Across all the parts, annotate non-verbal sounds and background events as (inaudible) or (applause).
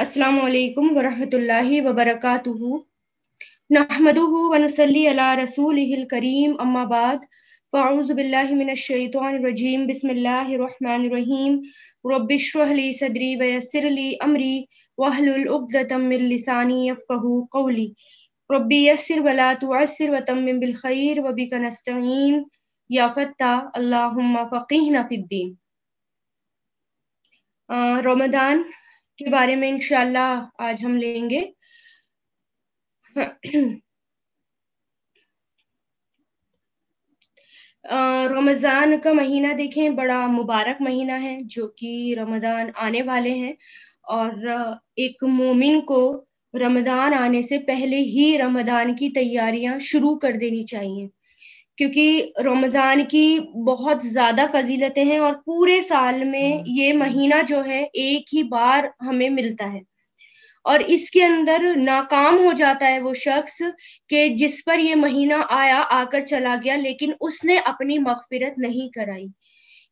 अस्सलाम वालेकुम वरहमतुल्लाहि वबरकातुहु नहमदुहु व नुसल्ली अला रसूलिहिल करीम अम्मा बाद फअऊजु बिल्लाहि मिनश शैतानिर रजीम बिस्मिल्लाहिर रहमानिर रहीम रब्बि इश्रह ली सदरी व यस्सिर ली अमरी वहलुल उक़दतम मिन लिसानी यफकहु कौली रब्बि यस्सिर व ला तुअस्सिर व तम्मिम बिल खैर व बिक नस्तईन या फत्ता अल्लाहुम्मा फक़िहना के बारे में इनशाला आज हम लेंगे रमज़ान का महीना देखें बड़ा मुबारक महीना है जो कि रमज़ान आने वाले हैं और एक मोमिन को रमज़ान आने से पहले ही रमज़ान की तैयारियां शुरू कर देनी चाहिए क्योंकि रमज़ान की बहुत ज़्यादा फजीलतें हैं और पूरे साल में हम्म। ये महीना जो है एक ही बार हमें मिलता है और इसके अंदर नाकाम हो जाता है वो शख्स के जिस पर ये महीना आया आकर चला गया लेकिन उसने अपनी मगफिरत नहीं कराई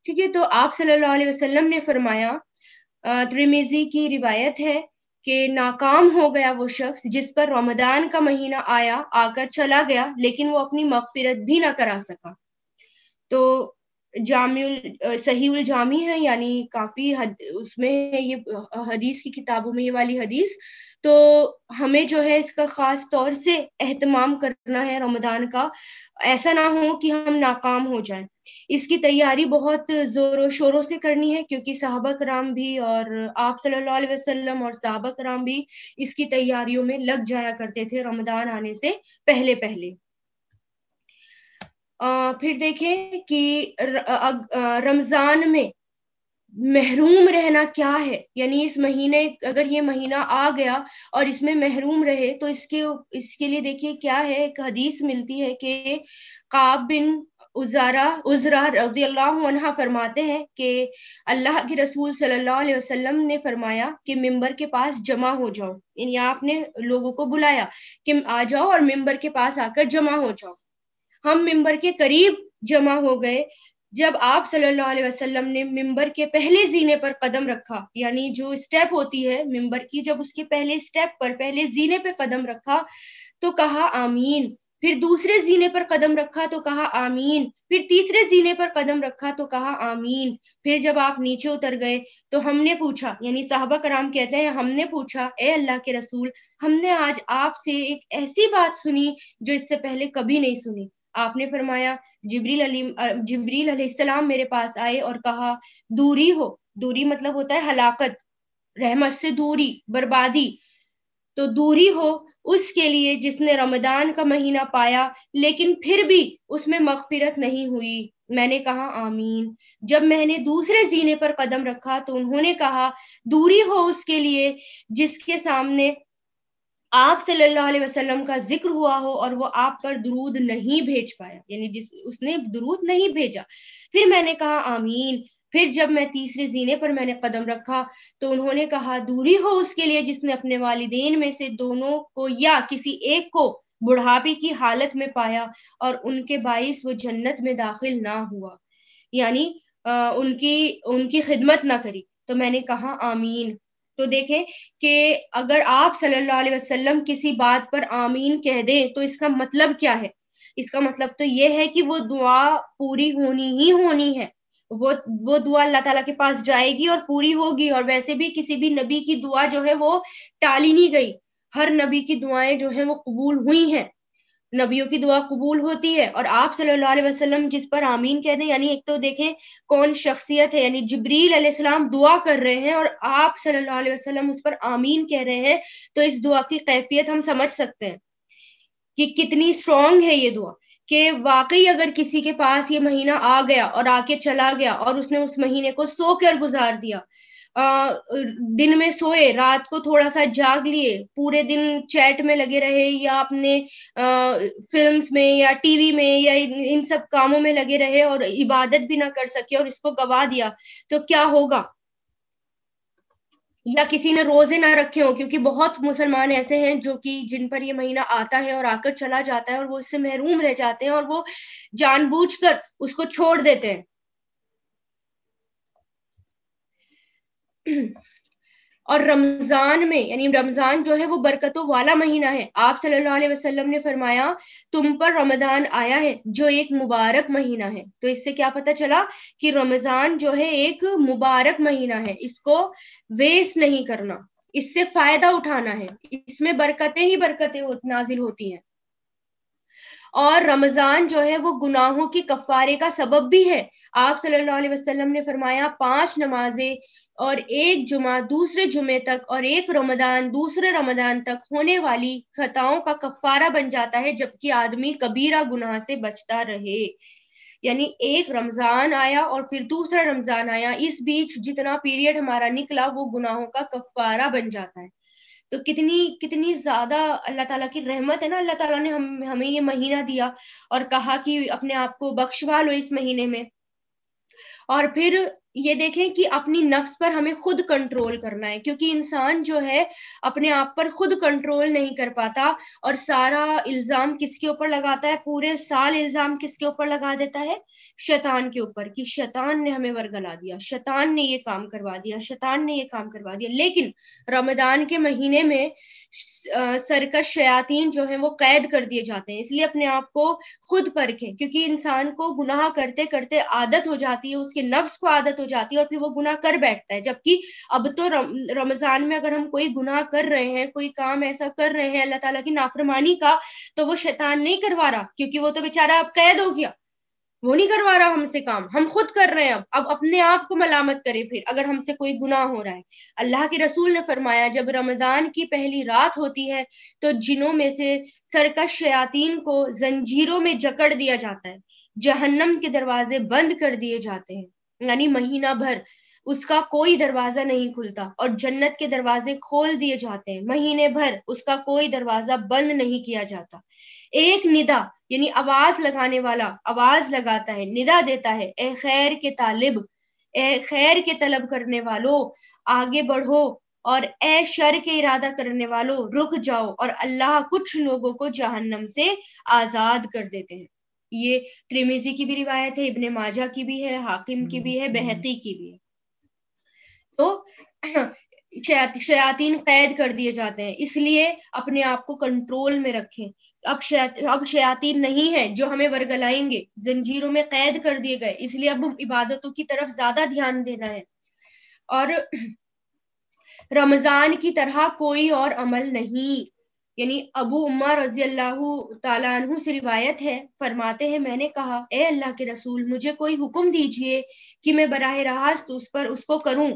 ठीक है तो आप सल्लल्लाहु अलैहि वसल्लम ने फरमाया त्रिमेजी की रिवायत है कि नाकाम हो गया वो शख्स जिस पर रमदान का महीना आया आकर चला गया लेकिन वो अपनी मगफिरत भी ना करा सका तो सही उल जामी है यानी काफी हद उसमें है ये हदीस की किताबों में ये वाली हदीस तो हमें जो है इसका खास तौर से अहतमाम करना है रमदान का ऐसा ना हो कि हम नाकाम हो जाएं इसकी तैयारी बहुत जोरों शोरों से करनी है क्योंकि साहबा कराम भी और आप सल्लल्लाहु अलैहि वसल्लम और साहबा कराम भी इसकी तैयारियों में लग जाया करते थे रमदान आने से पहले पहले फिर देखें कि रमजान में महरूम रहना क्या है यानी इस महीने अगर ये महीना आ गया और इसमें महरूम रहे तो इसके इसके लिए देखिए क्या है एक हदीस मिलती है कि काब बिन उजारा उजरा रजी अल्लाह फरमाते हैं कि अल्लाह के रसूल सल्लल्लाहु अलैहि वसल्लम ने फरमाया कि मिंबर के पास जमा हो जाओ यानी आपने लोगों को बुलाया कि आ जाओ और मिंबर के पास आकर जमा हो जाओ हम मिंबर के करीब जमा हो गए जब आप सल्लल्लाहु अलैहि वसल्लम ने मिंबर के पहले जीने पर कदम रखा यानी जो स्टेप होती है मिंबर की जब उसके पहले स्टेप पर पहले जीने पर कदम रखा तो कहा आमीन फिर दूसरे जीने पर कदम रखा तो कहा आमीन फिर तीसरे जीने पर कदम रखा तो कहा आमीन फिर जब आप नीचे उतर गए तो हमने पूछा यानी साहबा कराम कहते हैं हमने पूछा ए अल्लाह के रसूल हमने आज आपसे एक ऐसी बात सुनी जो इससे पहले कभी नहीं सुनी आपने फरमाया जिब्रील अली जिब्रील अलैहिस्सलाम मेरे पास आए और कहा दूरी हो दूरी मतलब होता है हलाकत रहमत से दूरी बर्बादी तो दूरी हो उसके लिए जिसने रमदान का महीना पाया लेकिन फिर भी उसमें मगफिरत नहीं हुई मैंने कहा आमीन जब मैंने दूसरे जीने पर कदम रखा तो उन्होंने कहा दूरी हो उसके लिए जिसके सामने आप सल्लल्लाहु अलैहि वसल्लम का जिक्र हुआ हो और वो आप पर दुरूद नहीं भेज पाया यानी जिस उसने दुरूद नहीं भेजा फिर मैंने कहा आमीन फिर जब मैं तीसरे जीने पर मैंने कदम रखा तो उन्होंने कहा दूरी हो उसके लिए जिसने अपने वालिदेन में से दोनों को या किसी एक को बुढ़ापे की हालत में पाया और उनके बाईस वो जन्नत में दाखिल ना हुआ यानी उनकी उनकी खिदमत ना करी तो मैंने कहा आमीन तो देखें कि अगर आप सल्लल्लाहु अलैहि वसल्लम किसी बात पर आमीन कह दें तो इसका मतलब क्या है इसका मतलब तो ये है कि वो दुआ पूरी होनी ही होनी है वो वो दुआ अल्लाह ताला के पास जाएगी और पूरी होगी और वैसे भी किसी भी नबी की दुआ जो है वो टाली नहीं गई हर नबी की दुआएं जो है वो कबूल हुई हैं नबियों की दुआ कबूल होती है और आप सल्लल्लाहु अलैहि वसल्लम जिस पर आमीन कह हैं यानी एक तो देखें कौन शख्सियत है यानी जबरील अलैहिस्सलाम दुआ कर रहे हैं और आप सल्लल्लाहु अलैहि वसल्लम उस पर आमीन कह रहे हैं तो इस दुआ की कैफियत हम समझ सकते हैं कि कितनी स्ट्रॉन्ग है ये दुआ कि वाकई अगर किसी के पास ये महीना आ गया और आके चला गया और उसने उस महीने को सोकर गुजार दिया दिन में सोए रात को थोड़ा सा जाग लिए पूरे दिन चैट में लगे रहे या अपने फिल्म्स में या टीवी में या इन, इन सब कामों में लगे रहे और इबादत भी ना कर सके और इसको गवा दिया तो क्या होगा या किसी ने रोजे ना रखे हो क्योंकि बहुत मुसलमान ऐसे हैं जो कि जिन पर ये महीना आता है और आकर चला जाता है और वो इससे महरूम रह जाते हैं और वो जानबूझकर उसको छोड़ देते हैं और रमजान में यानी रमजान जो है वो बरकतों वाला महीना है आप सल्लल्लाहु अलैहि वसल्लम ने फरमाया तुम पर रमजान आया है जो एक मुबारक महीना है तो इससे क्या पता चला कि रमजान जो है एक मुबारक महीना है इसको वेस्ट नहीं करना इससे फायदा उठाना है इसमें बरकतें ही बरकतें नाजिल होती हैं और रमजान जो है वो गुनाहों की कफारे का सबब भी है आप सल्लल्लाहु अलैहि वसल्लम ने फरमाया पांच नमाजें और एक जुमा दूसरे जुमे तक और एक रमदान दूसरे रमदान तक होने वाली खताओं का कफारा बन जाता है जबकि आदमी कबीरा गुनाह से बचता रहे यानी एक रमजान आया और फिर दूसरा रमजान आया इस बीच जितना पीरियड हमारा निकला वो गुनाहों का कफारा बन जाता है तो कितनी कितनी ज्यादा अल्लाह ताला की रहमत है ना अल्लाह ताला ने हम हमें ये महीना दिया और कहा कि अपने आप को बख्शवा लो इस महीने में और फिर ये देखें कि अपनी नफ्स पर हमें खुद कंट्रोल करना है क्योंकि इंसान जो है अपने आप पर खुद कंट्रोल नहीं कर पाता और सारा इल्ज़ाम किसके ऊपर लगाता है पूरे साल इल्ज़ाम किसके ऊपर लगा देता है शैतान के ऊपर कि शैतान ने हमें वरगला दिया शैतान ने ये काम करवा दिया शैतान ने ये काम करवा दिया लेकिन रमदान के महीने में सरकस शयातीन जो है वो कैद कर दिए जाते हैं इसलिए अपने आप को खुद परखें क्योंकि इंसान को गुनाह करते करते आदत हो जाती है उसके नफ्स को आदत हो जाती है और फिर वो गुनाह कर बैठता है जबकि अब तो रम, रमजान में अगर हम कोई गुनाह कर रहे हैं कोई काम ऐसा कर रहे हैं अल्लाह ताला की नाफरमानी का तो वो शैतान नहीं करवा रहा क्योंकि वो तो बेचारा अब कैद हो गया वो नहीं करवा रहा हमसे काम हम खुद कर रहे हैं अब अब अपने आप को मलामत करें फिर अगर हमसे कोई गुनाह हो रहा है अल्लाह के रसूल ने फरमाया जब रमजान की पहली रात होती है तो जिनों में से सरकश शयातीन को जंजीरों में जकड़ दिया जाता है जहन्नम के दरवाजे बंद कर दिए जाते हैं यानी महीना भर उसका कोई दरवाजा नहीं खुलता और जन्नत के दरवाजे खोल दिए जाते हैं महीने भर उसका कोई दरवाजा बंद नहीं किया जाता एक निदा यानी आवाज लगाने वाला आवाज लगाता है निदा देता है ए खैर के तालिब ए खैर के तलब करने वालों आगे बढ़ो और ए शर के इरादा करने वालों रुक जाओ और अल्लाह कुछ लोगों को जहन्नम से आजाद कर देते हैं ये त्रिमिजी की भी रिवायत है इब्ने माजा की भी है हाकिम की हम्म, भी है हम्म। बहती की भी है तो (clears throat) शयातीन कैद कर दिए जाते हैं इसलिए अपने आप को कंट्रोल में रखें अब शया अब शयातीन नहीं है जो हमें वर्गलाएंगे जंजीरों में कैद कर दिए गए इसलिए अब इबादतों की तरफ ज्यादा ध्यान देना है और (clears throat) रमजान की तरह कोई और अमल नहीं यानी अबू उम्मा रजी अल्लाह तु से रिवायत है फरमाते हैं मैंने कहा ए अल्लाह के रसूल मुझे कोई हुक्म दीजिए कि मैं बरह रास्त उस पर उसको करूं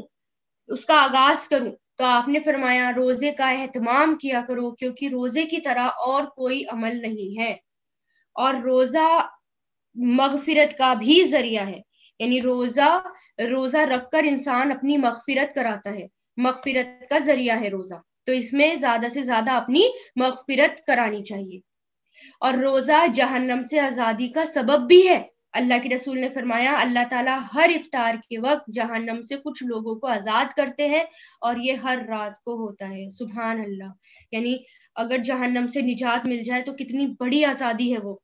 उसका आगाज करूं तो आपने फरमाया रोजे का एहतमाम किया करो क्योंकि रोजे की तरह और कोई अमल नहीं है और रोजा मगफिरत का भी जरिया है यानी रोजा रोजा रखकर इंसान अपनी मगफिरत कराता है मगफिरत का जरिया है रोजा तो इसमें ज्यादा से ज्यादा अपनी मगफिरत करानी चाहिए और रोजा जहन्नम से आजादी का सबब भी है अल्लाह के रसूल ने फरमाया अल्लाह ताला हर इफ्तार के वक्त जहन्नम से कुछ लोगों को आज़ाद करते हैं और ये हर रात को होता है सुबहान अल्लाह यानी अगर जहन्नम से निजात मिल जाए तो कितनी बड़ी आज़ादी है वो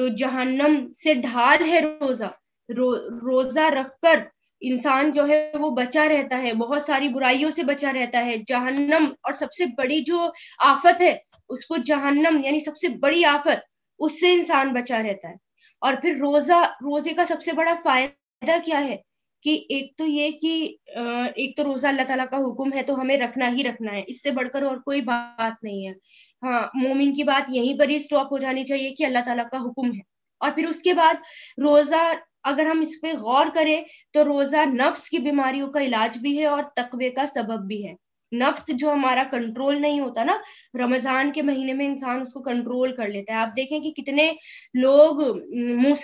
तो जहन्नम से ढाल है रोज़ा रो, रोज़ा रख कर इंसान जो है वो बचा रहता है बहुत सारी बुराइयों से बचा रहता है जहन्नम और सबसे बड़ी जो आफत है उसको जहन्नम यानी सबसे बड़ी आफत उससे इंसान बचा रहता है और फिर रोजा रोजे का सबसे बड़ा फायदा क्या है कि एक तो ये कि एक तो रोजा अल्लाह ताला का हुक्म है तो हमें रखना ही रखना है इससे बढ़कर और कोई बात नहीं है हाँ मोमिन की बात यहीं पर ही स्टॉप हो जानी चाहिए कि अल्लाह ताला का हुक्म है और फिर उसके बाद रोजा अगर हम इस पर गौर करें तो रोजा नफ्स की बीमारियों का इलाज भी है और तकवे का सबब भी है नफ्स जो हमारा कंट्रोल नहीं होता ना रमजान के महीने में इंसान उसको कंट्रोल कर लेता है आप देखें कि कितने लोग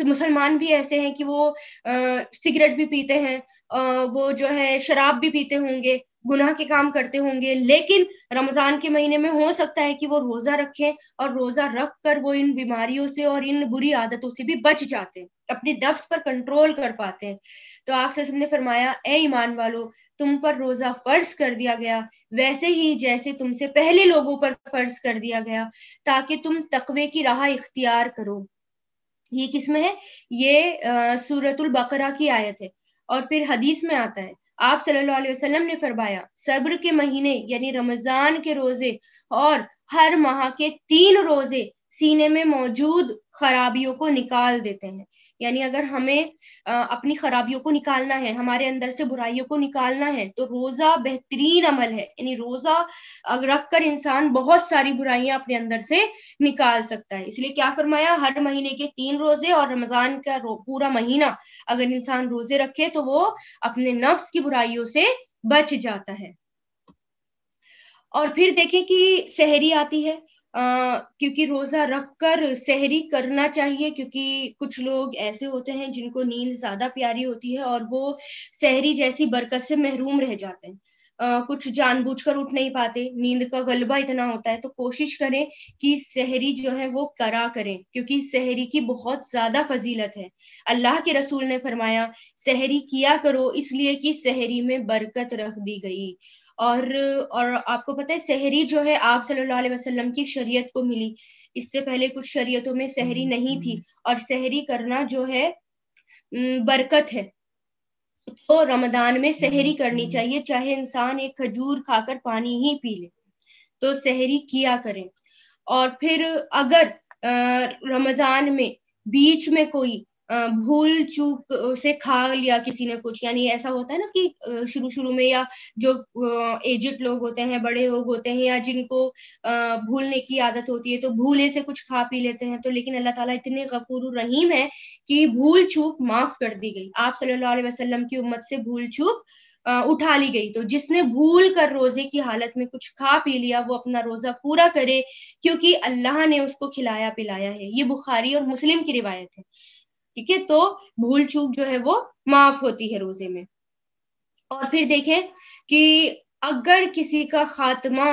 मुसलमान भी ऐसे हैं कि वो सिगरेट भी पीते हैं आ, वो जो है शराब भी पीते होंगे गुनाह के काम करते होंगे लेकिन रमजान के महीने में हो सकता है कि वो रोजा रखें और रोजा रख कर वो इन बीमारियों से और इन बुरी आदतों से भी बच जाते हैं अपने डफ्स पर कंट्रोल कर पाते हैं तो आपसे सबने फरमाया ए ईमान वालों तुम पर रोजा फर्ज कर दिया गया वैसे ही जैसे तुमसे पहले लोगों पर फर्ज कर दिया गया ताकि तुम तकवे की राह इख्तियार करो ये किसमें है ये सूरतुल बकरा की आयत है और फिर हदीस में आता है आप सल्लल्लाहु अलैहि वसल्लम ने फरमाया सब्र के महीने यानी रमजान के रोजे और हर माह के तीन रोजे सीने में मौजूद खराबियों को निकाल देते हैं यानी अगर हमें अपनी खराबियों को निकालना है हमारे अंदर से बुराइयों को निकालना है तो रोजा बेहतरीन अमल है यानी रोजा रख कर इंसान बहुत सारी बुराइयां अपने अंदर से निकाल सकता है इसलिए क्या फरमाया हर महीने के तीन रोजे और रमजान का पूरा महीना अगर इंसान रोजे रखे तो वो अपने नफ्स की बुराइयों से बच जाता है और फिर देखें कि सहरी आती है क्योंकि रोजा रख कर सहरी करना चाहिए क्योंकि कुछ लोग ऐसे होते हैं जिनको नींद ज्यादा प्यारी होती है और वो सहरी जैसी बरकत से महरूम रह जाते हैं Uh, कुछ जानबूझकर उठ नहीं पाते नींद का गलबा इतना होता है तो कोशिश करें कि सहरी जो है वो करा करें क्योंकि सहरी की बहुत ज्यादा फजीलत है अल्लाह के रसूल ने फरमाया सहरी किया करो इसलिए कि सहरी में बरकत रख दी गई और और आपको पता है सहरी जो है आप सल्लल्लाहु अलैहि वसल्लम की शरीयत को मिली इससे पहले कुछ शरीयतों में सहरी हम्म, नहीं थी हम्म। और सहरी करना जो है बरकत है तो रमदान में सहरी करनी हम्म। चाहिए चाहे इंसान एक खजूर खाकर पानी ही पी ले तो सहरी किया करें और फिर अगर रमजान में बीच में कोई भूल चूक से खा लिया किसी ने कुछ यानी ऐसा होता है ना कि शुरू शुरू में या जो एजिड लोग होते हैं बड़े लोग होते हैं या जिनको भूलने की आदत होती है तो भूले से कुछ खा पी लेते हैं तो लेकिन अल्लाह ताला इतने गफूर रहीम है कि भूल चूक माफ कर दी गई आप सल्लल्लाहु अलैहि वसल्लम की उम्मत से भूल चूक उठा ली गई तो जिसने भूल कर रोजे की हालत में कुछ खा पी लिया वो अपना रोजा पूरा करे क्योंकि अल्लाह ने उसको खिलाया पिलाया है ये बुखारी और मुस्लिम की रिवायत है ठीक है तो भूल चूक जो है वो माफ होती है रोजे में और फिर देखें कि अगर किसी का खात्मा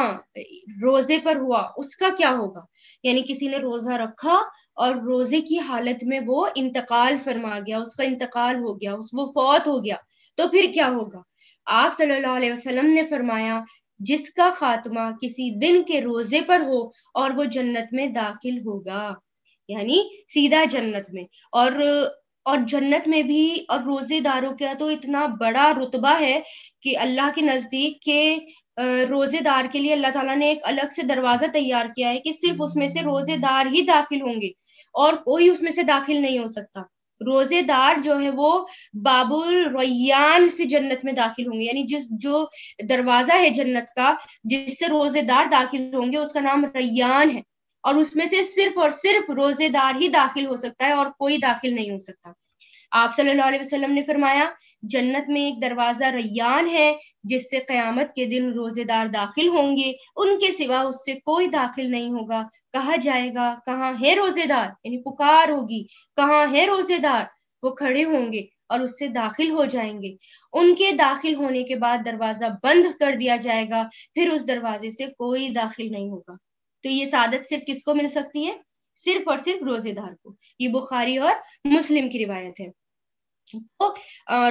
रोजे पर हुआ उसका क्या होगा यानी किसी ने रोजा रखा और रोजे की हालत में वो इंतकाल फरमा गया उसका इंतकाल हो गया उस वो फौत हो गया तो फिर क्या होगा आप सल्लल्लाहु अलैहि वसल्लम ने फरमाया जिसका खात्मा किसी दिन के रोजे पर हो और वो जन्नत में दाखिल होगा यानी सीधा जन्नत में और और जन्नत में भी और रोजेदारों का तो इतना बड़ा रुतबा है कि अल्लाह के नजदीक के रोजेदार के लिए अल्लाह ताला ने एक अलग से दरवाजा तैयार किया है कि सिर्फ उसमें से रोजेदार ही दाखिल होंगे और कोई उसमें से दाखिल नहीं हो सकता रोजेदार जो है वो बाबुल रैयान से जन्नत में दाखिल होंगे यानी जिस जो दरवाजा है जन्नत का जिससे रोजेदार दाखिल होंगे उसका नाम रैयान है और उसमें से सिर्फ और सिर्फ रोजेदार ही दाखिल हो सकता है और कोई दाखिल नहीं हो सकता आप सल्लल्लाहु अलैहि वसल्लम ने फरमाया जन्नत में एक दरवाजा रैयान है जिससे कयामत के दिन रोजेदार दाखिल होंगे उनके सिवा उससे कोई दाखिल नहीं होगा कहा जाएगा कहाँ है रोजेदार यानी पुकार होगी कहाँ है रोजेदार वो खड़े होंगे और उससे दाखिल हो जाएंगे उनके दाखिल होने के बाद दरवाजा बंद कर दिया जाएगा फिर उस दरवाजे से कोई दाखिल नहीं होगा तो ये सादत सिर्फ किसको मिल सकती है सिर्फ और सिर्फ रोजेदार को ये बुखारी और मुस्लिम की रिवायत है तो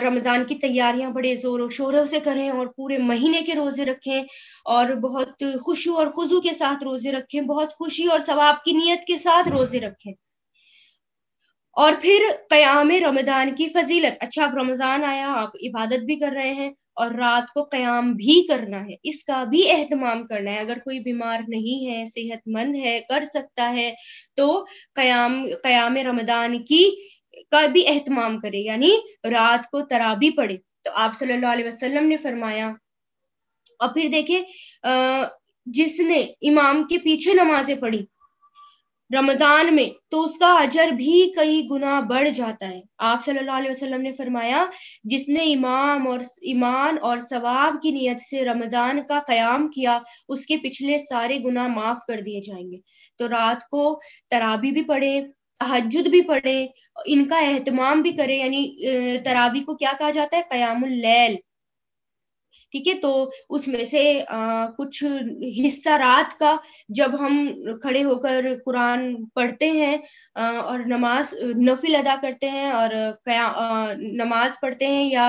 रमज़ान की तैयारियां बड़े जोरों शोरों से करें और पूरे महीने के रोजे रखें और बहुत खुशी और खुजू के साथ रोजे रखें बहुत खुशी और सवाब की नीयत के साथ रोजे रखें और फिर कयाम रमज़ान की फजीलत अच्छा आप रमजान आया आप इबादत भी कर रहे हैं और रात को क्याम भी करना है इसका भी एहतमाम करना है अगर कोई बीमार नहीं है सेहतमंद है कर सकता है तो क्याम क्याम रमदान की का भी एहतमाम करे यानी रात को तराबी पड़े तो आप सल्लल्लाहु अलैहि वसल्लम ने फरमाया और फिर अः जिसने इमाम के पीछे नमाजें पढ़ी रमजान में तो उसका अजर भी कई गुना बढ़ जाता है आप सल्लल्लाहु अलैहि वसल्लम ने फरमाया जिसने इमाम और ईमान और सवाब की नियत से रमजान का कयाम किया उसके पिछले सारे गुना माफ कर दिए जाएंगे तो रात को तराबी भी पढ़े तहजद भी पढ़े इनका एहतमाम भी करें यानी तरावी को क्या कहा जाता है कयामुल लैल ठीक है तो उसमें से आ, कुछ हिस्सा रात का जब हम खड़े होकर कुरान पढ़ते हैं आ, और नमाज नफिल अदा करते हैं और क्या नमाज पढ़ते हैं या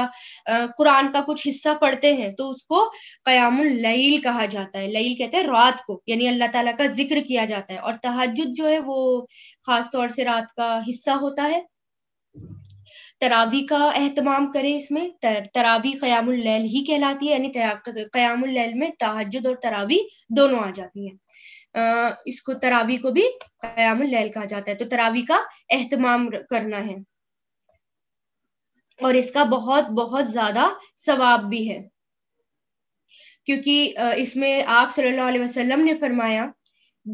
आ, कुरान का कुछ हिस्सा पढ़ते हैं तो उसको कयामुल लईल कहा जाता है लईल कहते हैं रात को यानी अल्लाह ताला का जिक्र किया जाता है और तहजद जो है वो खास तौर से रात का हिस्सा होता है तरावी का अहतमाम करें इसमें तर, तरावी क़यामुल्लैल ही कहलाती है यानी क़यामुल्लैल में तहजद और तरावी दोनों आ जाती है आ, इसको तरावी को भी क़यामुल्लैल कहा जाता है तो तरावी का अहतमाम करना है और इसका बहुत बहुत ज्यादा सवाब भी है क्योंकि इसमें आप सल्लल्लाहु अलैहि वसल्लम ने फरमाया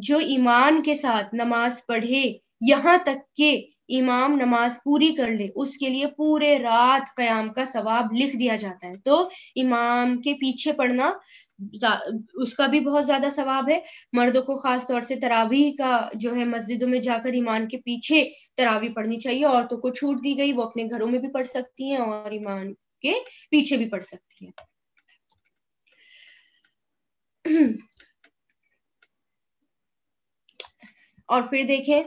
जो ईमान के साथ नमाज पढ़े यहाँ तक के इमाम नमाज पूरी कर ले उसके लिए पूरे रात कयाम का सवाब लिख दिया जाता है तो इमाम के पीछे पढ़ना उसका भी बहुत ज्यादा सवाब है मर्दों को खास तौर से तरावी का जो है मस्जिदों में जाकर ईमान के पीछे तरावी पढ़नी चाहिए औरतों को छूट दी गई वो अपने घरों में भी पढ़ सकती हैं और ईमान के पीछे भी पढ़ सकती हैं (clears throat) और फिर देखें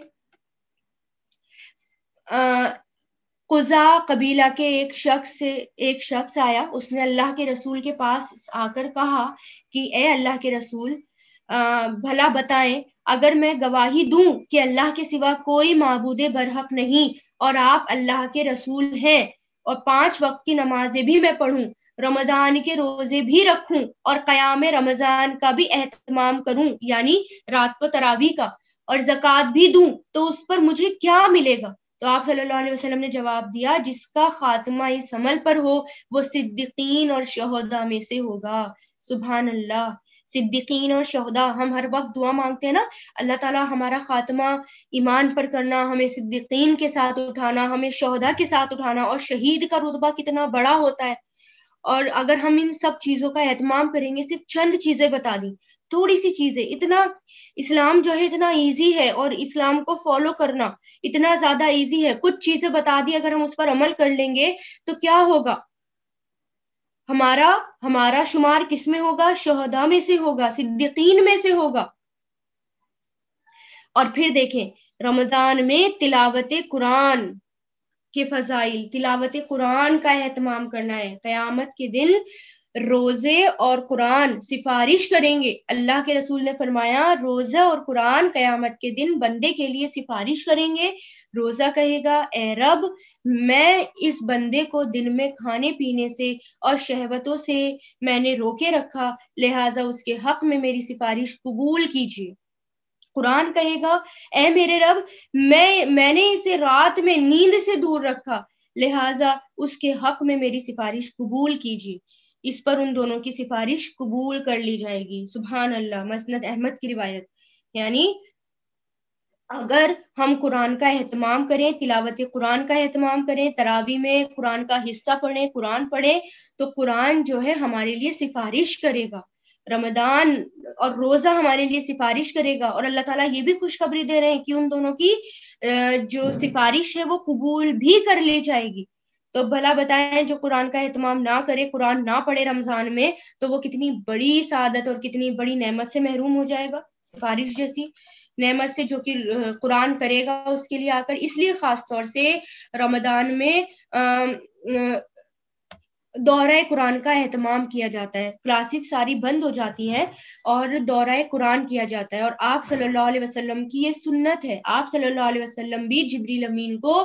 कुजा कबीला के एक शख्स से एक शख्स आया उसने अल्लाह के रसूल के पास आकर कहा कि ए अल्लाह के रसूल आ, भला बताएं अगर मैं गवाही दूं कि अल्लाह के सिवा कोई मबूद बरहक नहीं और आप अल्लाह के रसूल हैं और पांच वक्त की नमाजें भी मैं पढ़ूं रमजान के रोजे भी रखूं और कयाम रमजान का भी एहतमाम करूं यानी रात को तरावी का और जक़ात भी दूं तो उस पर मुझे क्या मिलेगा तो आप सल्लल्लाहु अलैहि वसल्लम ने जवाब दिया जिसका खात्मा इस अमल पर हो वो सिद्दीकीन और शहदा में से होगा सुबह अल्लाह सिद्दीकीन और शहदा हम हर वक्त दुआ मांगते हैं ना अल्लाह ताला हमारा खात्मा ईमान पर करना हमें सिद्दीकीन के साथ उठाना हमें शहदा के साथ उठाना और शहीद का रुतबा कितना बड़ा होता है और अगर हम इन सब चीज़ों का एहतमाम करेंगे सिर्फ चंद चीज़ें बता दी थोड़ी सी चीजें इतना इस्लाम जो है इतना इजी है और इस्लाम को फॉलो करना इतना ज्यादा इजी है कुछ चीजें बता दी अगर हम उस पर अमल कर लेंगे तो क्या होगा हमारा हमारा शुमार किस में होगा शहदा में से होगा सिद्दीकीन में से होगा और फिर देखें रमजान में तिलावत कुरान के फजाइल तिलावत कुरान का एहतमाम करना है कयामत के दिन रोजे और कुरान सिफारिश करेंगे अल्लाह के रसूल ने फरमाया रोजा और कुरान कयामत के दिन बंदे के लिए सिफारिश करेंगे रोजा कहेगा ए रब मैं इस बंदे को दिन में खाने पीने से और शहवतों से मैंने रोके रखा लिहाजा उसके हक में मेरी सिफारिश कबूल कीजिए कुरान कहेगा ए मेरे रब मैं मैंने इसे रात में नींद से दूर रखा लिहाजा उसके हक में मेरी सिफारिश कबूल कीजिए इस पर उन दोनों की सिफारिश कबूल कर ली जाएगी सुबहान अल्लाह मसनद अहमद की रिवायत यानी अगर हम कुरान का अहतमाम करें तिलावत कुरान का अहतमाम करें तरावी में कुरान का हिस्सा पढ़ें कुरान पढ़ें तो कुरान जो है हमारे लिए सिफारिश करेगा रमदान और रोजा हमारे लिए सिफारिश करेगा और अल्लाह ताला ये भी खुशखबरी दे रहे हैं कि उन दोनों की जो सिफारिश है वो कबूल भी कर ली जाएगी तो भला बताएं जो कुरान का अहतमाम ना करे कुरान ना पढ़े रमजान में तो वो कितनी बड़ी सादत और कितनी बड़ी नेमत से महरूम हो जाएगा सिफारिश जैसी नेमत से जो कि कुरान करेगा उसके लिए आकर इसलिए खास तौर से रमदान में अः दौरा कुरान का अहतमाम किया जाता है क्लासेस सारी बंद हो जाती हैं और दौरा कुरान किया जाता है और आप सल्लल्लाहु अलैहि वसल्लम की ये सुन्नत है आप सल्लल्लाहु अलैहि वसल्लम भी जबरील अमीन को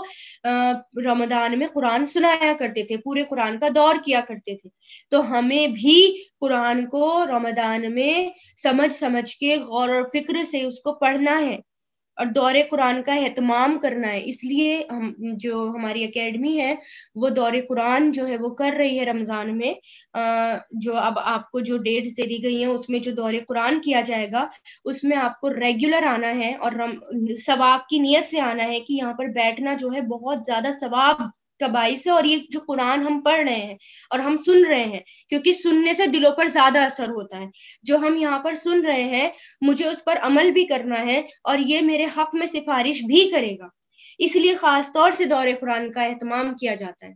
रमदान में कुरान सुनाया करते थे पूरे कुरान का दौर किया करते थे तो हमें भी कुरान को रमदान में समझ समझ के गौर और फिक्र से उसको पढ़ना है और दौरे कुरान का अहतमाम करना है इसलिए हम जो हमारी एकेडमी है वो दौरे कुरान जो है वो कर रही है रमज़ान में जो अब आपको जो डेट्स दे दी गई है उसमें जो दौरे कुरान किया जाएगा उसमें आपको रेगुलर आना है और रम सवाब की नीयत से आना है कि यहाँ पर बैठना जो है बहुत ज़्यादा सवाब का बाइस है और ये जो कुरान हम पढ़ रहे हैं और हम सुन रहे हैं क्योंकि सुनने से दिलों पर ज्यादा असर होता है जो हम यहाँ पर सुन रहे हैं मुझे उस पर अमल भी करना है और ये मेरे हक में सिफारिश भी करेगा इसलिए खास तौर से दौरे कुरान का अहतमाम किया जाता है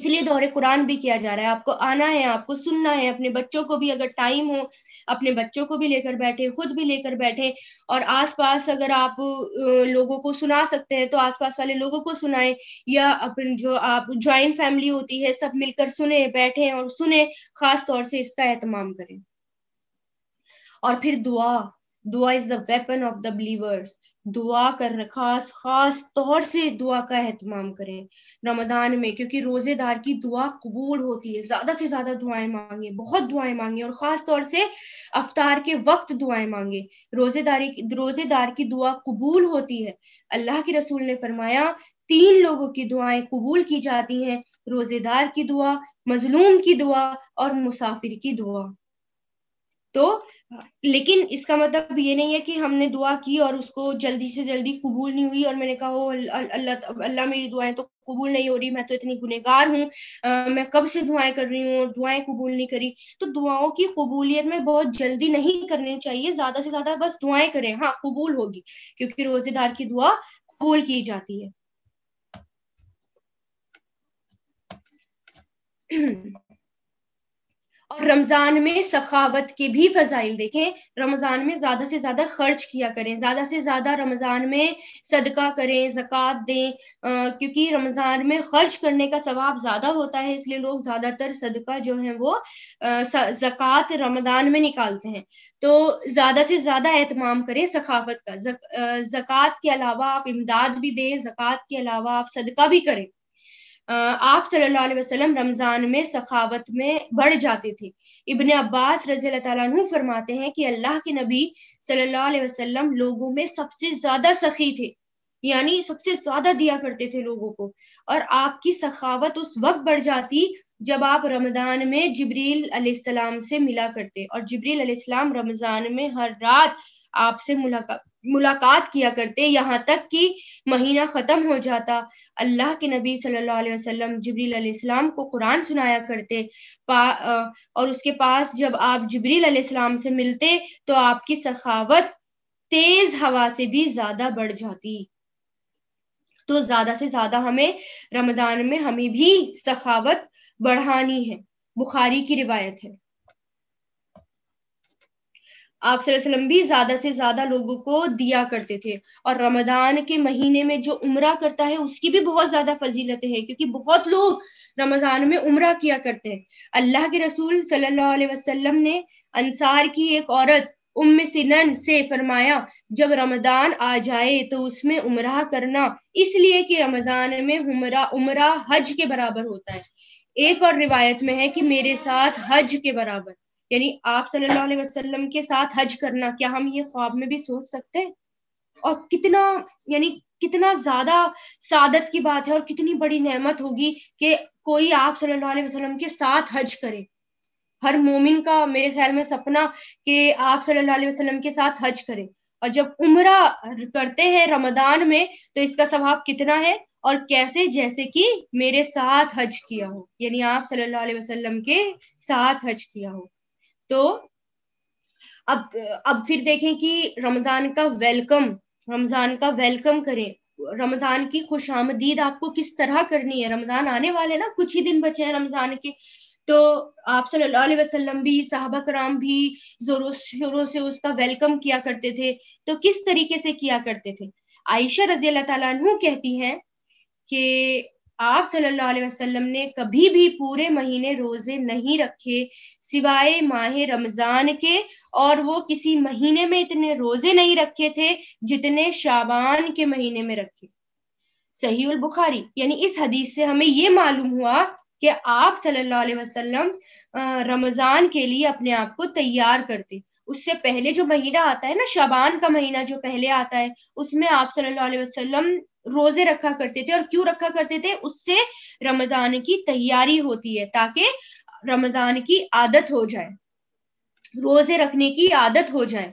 इसलिए दौरे कुरान भी किया जा रहा है आपको आना है आपको सुनना है अपने बच्चों को भी अगर टाइम हो अपने बच्चों को भी लेकर बैठे खुद भी लेकर बैठे और आसपास अगर आप लोगों को सुना सकते हैं तो आसपास वाले लोगों को सुनाएं या अपन जो आप ज्वाइंट फैमिली होती है सब मिलकर सुने बैठे और सुने खास तौर से इसका एहतमाम करें और फिर दुआ दुआ is the weapon of the believers दुआ कर खास खास तौर से दुआ का अहतमाम करें रमदान में क्योंकि रोजेदार की दुआ कबूल होती है ज्यादा से ज्यादा दुआएं मांगे बहुत दुआएं मांगे और खास तौर से अवतार के वक्त दुआएं मांगे रोजेदारी रोजेदार की दुआ कबूल होती है अल्लाह के रसूल ने फरमाया तीन लोगों की दुआएं कबूल की जाती हैं रोजेदार की दुआ मजलूम की दुआ और मुसाफिर की दुआ तो लेकिन इसका मतलब ये नहीं है कि हमने दुआ की और उसको जल्दी से जल्दी कबूल नहीं हुई और मैंने कहा हो अल्लाह अल्लाह मेरी दुआएं तो कबूल नहीं हो रही मैं तो इतनी गुनेगार हूँ मैं कब से दुआएं कर रही हूँ दुआएं कबूल नहीं करी तो दुआओं की कबूलियत में बहुत जल्दी नहीं करनी चाहिए ज्यादा से ज्यादा बस दुआएं करें हाँ कबूल होगी क्योंकि रोजेदार की दुआ कबूल की जाती है (clears throat) और रमजान में सखावत के भी फजाइल देखें रमजान में ज्यादा से ज्यादा खर्च किया करें ज्यादा से ज्यादा रमजान में सदका करें जक़ात दें आ, क्योंकि रमजान में खर्च करने का सवाब ज्यादा होता है इसलिए लोग ज्यादातर सदका जो है वो जक़ात रमजान में निकालते हैं तो ज्यादा से ज्यादा एहतमाम करें सखावत का जक़ात के अलावा आप इमदाद भी दें जक़ात के अलावा आप सदका भी करें आप सल्लल्लाहु अलैहि वसल्लम रमज़ान में सखावत में बढ़ जाते थे इबन अब्बास रजी अल्लाह फरमाते हैं कि अल्लाह के नबी सल्लल्लाहु अलैहि वसल्लम लोगों में सबसे ज़्यादा सखी थे यानी सबसे ज़्यादा दिया करते थे लोगों को और आपकी सखावत उस वक्त बढ़ जाती जब आप रमज़ान में जबरील अलैहिस्सलाम से मिला करते और जबरील अलैहिस्सलाम रमज़ान में हर रात आपसे मुलाकात मुलाकात किया करते यहाँ तक कि महीना ख़त्म हो जाता अल्लाह के नबी सल्लल्लाहु अलैहि वसल्लम जबरील को कुरान सुनाया करते पा और उसके पास जब आप जबरील से मिलते तो आपकी सखावत तेज हवा से भी ज़्यादा बढ़ जाती तो ज़्यादा से ज़्यादा हमें रमदान में हमें भी सखावत बढ़ानी है बुखारी की रिवायत है आप वसल्लम भी ज्यादा से ज्यादा लोगों को दिया करते थे और रमदान के महीने में जो उम्र करता है उसकी भी बहुत ज्यादा फजीलतें हैं क्योंकि बहुत लोग रमजान में उम्र किया करते हैं अल्लाह के रसूल सल्लल्लाहु अलैहि वसल्लम ने अंसार की एक औरत उम्म सिनन से फरमाया जब रमदान आ जाए तो उसमें उम्र करना इसलिए कि रमजान में उमरा उम्र हज के बराबर होता है एक और रिवायत में है कि मेरे साथ हज के बराबर यानी आप सल्लल्लाहु अलैहि वसल्लम के साथ हज करना क्या हम ये ख्वाब में भी सोच सकते हैं और कितना यानी कितना ज्यादा सादत की बात है और कितनी बड़ी नेमत होगी कि कोई आप सल्लल्लाहु अलैहि वसल्लम के साथ हज करे हर मोमिन का मेरे ख्याल में सपना कि आप सल्लल्लाहु अलैहि वसल्लम के साथ हज करे और जब उमरा करते हैं रमदान में तो इसका स्वभाव कितना है और कैसे जैसे कि मेरे साथ हज किया हो यानी आप सल्लल्लाहु अलैहि वसल्लम के साथ हज किया हो तो अब अब फिर देखें कि रमजान का वेलकम रमजान का वेलकम करें रमजान की आमदीद आपको किस तरह करनी है रमजान आने वाले ना कुछ ही दिन बचे हैं रमजान के तो आप सल्लल्लाहु अलैहि वसल्लम भी साहबा कराम भी जोरों शोरों से उसका वेलकम किया करते थे तो किस तरीके से किया करते थे आयशा रजी अल्लाह तु कहती हैं कि आप सल्लल्लाहु अलैहि वसल्लम ने कभी भी पूरे महीने रोजे नहीं रखे सिवाय माह रमजान के और वो किसी महीने में इतने रोजे नहीं रखे थे जितने शाबान के महीने में रखे सही बुखारी यानी इस हदीस से हमें ये मालूम हुआ कि आप सल्लल्लाहु अलैहि वसल्लम रमजान के लिए अपने आप को तैयार करते उससे पहले जो महीना आता है ना शाबान का महीना जो पहले आता है उसमें आप सल्लल्लाहु अलैहि वसल्लम रोजे रखा करते थे और क्यों रखा करते थे उससे रमजान की तैयारी होती है ताकि रमजान की आदत हो जाए रोजे रखने की आदत हो जाए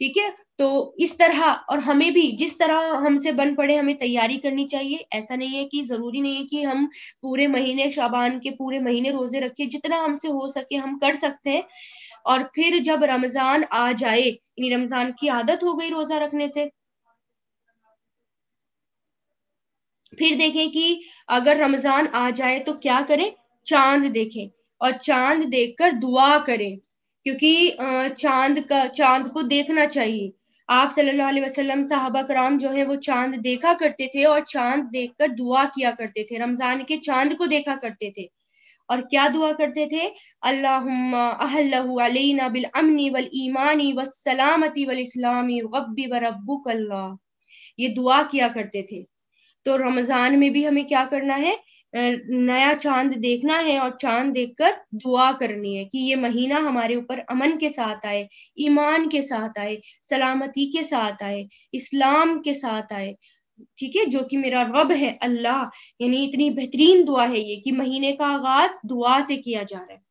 ठीक है तो इस तरह और हमें भी जिस तरह हमसे बन पड़े हमें तैयारी करनी चाहिए ऐसा नहीं है कि जरूरी नहीं है कि हम पूरे महीने शाबान के पूरे महीने रोजे रखे जितना हमसे हो सके हम कर सकते हैं और फिर जब रमजान आ जाए यानी रमजान की आदत हो गई रोजा रखने से फिर देखें कि अगर रमजान आ जाए तो क्या करें चांद देखें और चांद देखकर दुआ करें क्योंकि चांद का चांद को देखना चाहिए आप सल्लल्लाहु अलैहि वसल्लम साहबा कराम जो है वो चांद देखा करते थे और चांद देखकर दुआ किया करते थे रमजान के चांद को देखा करते थे और क्या दुआ करते थे अल्लाह बिल ईमानी वल इस्लामी व ये दुआ किया करते थे तो रमजान में भी हमें क्या करना है नया चांद देखना है और चांद देखकर दुआ करनी है कि ये महीना हमारे ऊपर अमन के साथ आए ईमान के साथ आए सलामती के साथ आए इस्लाम के साथ आए ठीक है जो कि मेरा रब है अल्लाह यानी इतनी बेहतरीन दुआ है ये कि महीने का आगाज दुआ से किया जा रहा है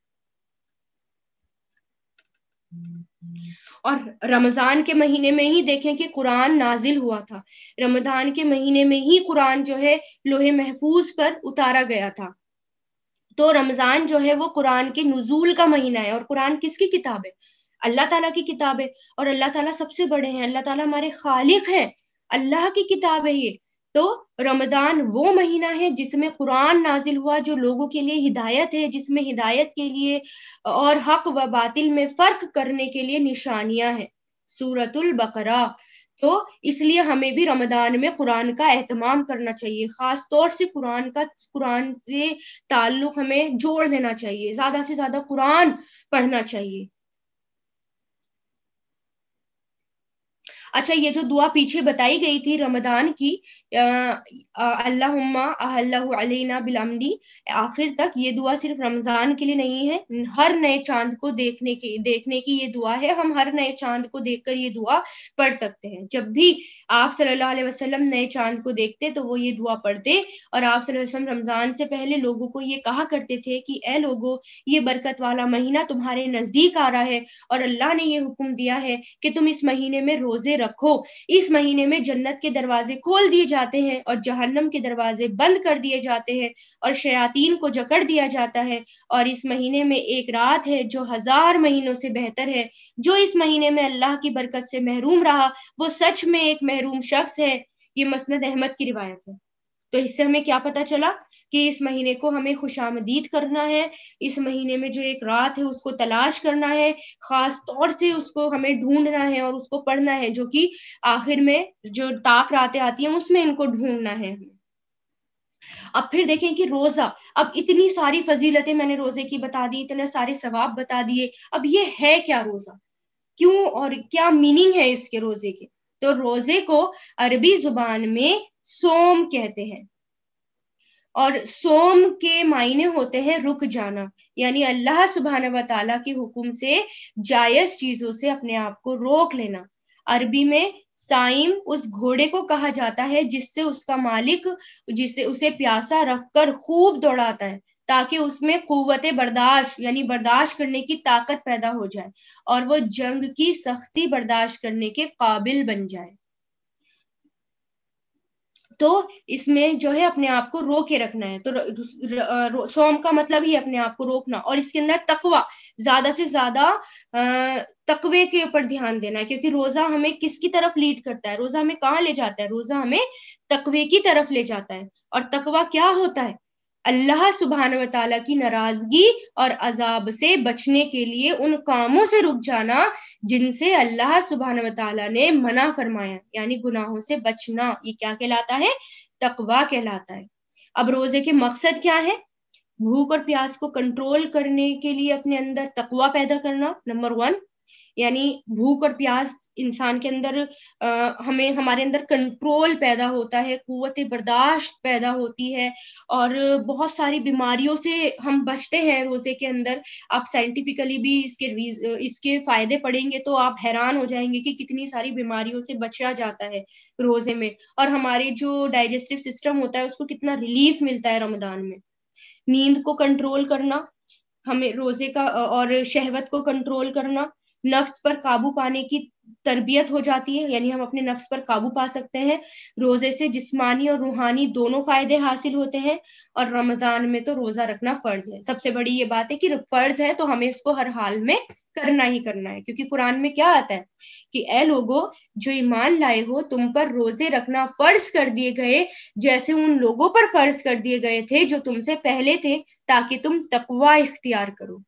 और रमज़ान के महीने में ही देखें कि कुरान नाजिल हुआ था रमज़ान के महीने में ही कुरान जो है लोहे महफूज पर उतारा गया था तो रमज़ान जो है वो कुरान के नजूल का महीना है और कुरान किसकी किताब है अल्लाह ताला की किताब है और अल्लाह ताला सबसे बड़े हैं अल्लाह ताला हमारे खालिक हैं अल्लाह की किताब है ये तो रमज़ान वो महीना है जिसमें कुरान नाजिल हुआ जो लोगों के लिए हिदायत है जिसमें हिदायत के लिए और हक व बातिल में फ़र्क करने के लिए निशानियां हैं सूरतुल बकरा तो इसलिए हमें भी रमदान में कुरान का एहतमाम करना चाहिए ख़ास तौर से कुरान का कुरान से ताल्लुक हमें जोड़ देना चाहिए ज़्यादा से ज़्यादा कुरान पढ़ना चाहिए अच्छा ये जो दुआ पीछे बताई गई थी रमदान की अल्लाहुम्मा बिलमदी आखिर तक ये दुआ सिर्फ रमजान के लिए नहीं है हर नए चांद को देखने के देखने की ये दुआ है हम हर नए चांद को देखकर ये दुआ पढ़ सकते हैं जब भी आप सल्लल्लाहु अलैहि वसल्लम नए चांद को देखते तो वो ये दुआ पढ़ते और आप सल्लम रमजान से पहले लोगों को ये कहा करते थे कि ए लोगो ये बरकत वाला महीना तुम्हारे नजदीक आ रहा है और अल्लाह ने ये हुक्म दिया है कि तुम इस महीने में रोजे रखो इस महीने में जन्नत के दरवाजे खोल दिए जाते हैं और जहन्नम के दरवाजे बंद कर दिए जाते हैं और शयातीन को जकड़ दिया जाता है और इस महीने में एक रात है जो हजार महीनों से बेहतर है जो इस महीने में अल्लाह की बरकत से महरूम रहा वो सच में एक महरूम शख्स है ये मसंद अहमद की रिवायत है तो इससे हमें क्या पता चला कि इस महीने को हमें खुशामदीद करना है इस महीने में जो एक रात है उसको तलाश करना है खास तौर से उसको हमें ढूंढना है और उसको पढ़ना है जो कि आखिर में जो ताक रातें आती हैं उसमें इनको ढूंढना है अब फिर देखें कि रोजा अब इतनी सारी फजीलतें मैंने रोजे की बता दी इतने सारे सवाब बता दिए अब ये है क्या रोजा क्यों और क्या मीनिंग है इसके रोजे के तो रोजे को अरबी जुबान में सोम कहते हैं और सोम के मायने होते हैं रुक जाना यानी अल्लाह सुबहाना व ताला के हुक्म से जायज चीजों से अपने आप को रोक लेना अरबी में साइम उस घोड़े को कहा जाता है जिससे उसका मालिक जिससे उसे प्यासा रखकर खूब दौड़ाता है ताकि उसमें कुत बर्दाश्त यानी बर्दाश्त करने की ताकत पैदा हो जाए और वो जंग की सख्ती बर्दाश्त करने के काबिल बन जाए तो इसमें जो है अपने आप को रोके रखना है तो सोम का मतलब ही अपने आप को रोकना और इसके अंदर तकवा ज्यादा से ज्यादा तकवे के ऊपर ध्यान देना है क्योंकि रोजा हमें किसकी तरफ लीड करता है रोजा हमें कहाँ ले जाता है रोजा हमें तकवे की तरफ ले जाता है और तकवा क्या होता है अल्लाह सुबहान वाली की नाराजगी और अजाब से बचने के लिए उन कामों से रुक जाना जिनसे अल्लाह सुबहान वाली ने मना फरमाया यानी गुनाहों से बचना ये क्या कहलाता है तकवा कहलाता है अब रोजे के मकसद क्या है भूख और प्यास को कंट्रोल करने के लिए अपने अंदर तकवा पैदा करना नंबर वन यानी भूख और प्यास इंसान के अंदर आ, हमें हमारे अंदर कंट्रोल पैदा होता है कुत बर्दाश्त पैदा होती है और बहुत सारी बीमारियों से हम बचते हैं रोजे के अंदर आप साइंटिफिकली भी इसके इसके फायदे पड़ेंगे तो आप हैरान हो जाएंगे कि कितनी सारी बीमारियों से बचा जाता है रोजे में और हमारे जो डाइजेस्टिव सिस्टम होता है उसको कितना रिलीफ मिलता है रमदान में नींद को कंट्रोल करना हमें रोजे का और शहवत को कंट्रोल करना नफ्स पर काबू पाने की तरबियत हो जाती है यानी हम अपने नफ्स पर काबू पा सकते हैं रोजे से जिस्मानी और रूहानी दोनों फायदे हासिल होते हैं और रमजान में तो रोजा रखना फर्ज है सबसे बड़ी ये बात है कि फर्ज है तो हमें इसको हर हाल में करना ही करना है क्योंकि कुरान में क्या आता है कि ए लोगो जो ईमान लाए हो तुम पर रोजे रखना फर्ज कर दिए गए जैसे उन लोगों पर फर्ज कर दिए गए थे जो तुमसे पहले थे ताकि तुम तकवा इख्तियार करो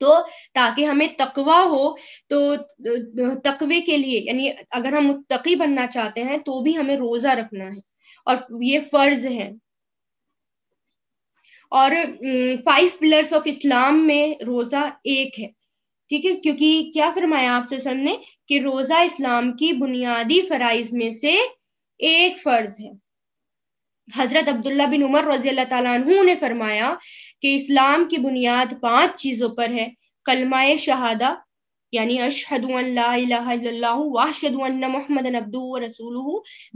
तो ताकि हमें तकवा हो तो, तो तकवे के लिए यानी अगर हम मुतकी बनना चाहते हैं तो भी हमें रोजा रखना है और ये फर्ज है और फाइव पिलर्स ऑफ इस्लाम में रोजा एक है ठीक है क्योंकि क्या फरमाया आपसे सर ने कि रोजा इस्लाम की बुनियादी फराइज में से एक फर्ज है हजरत अब्दुल्ला बिन उमर रजी अल्लाह तु ने फरमाया कि इस्लाम की बुनियाद पांच चीज़ों पर है कलमाए शहादा यानी अशहद मोहम्मद अब्दू रसूल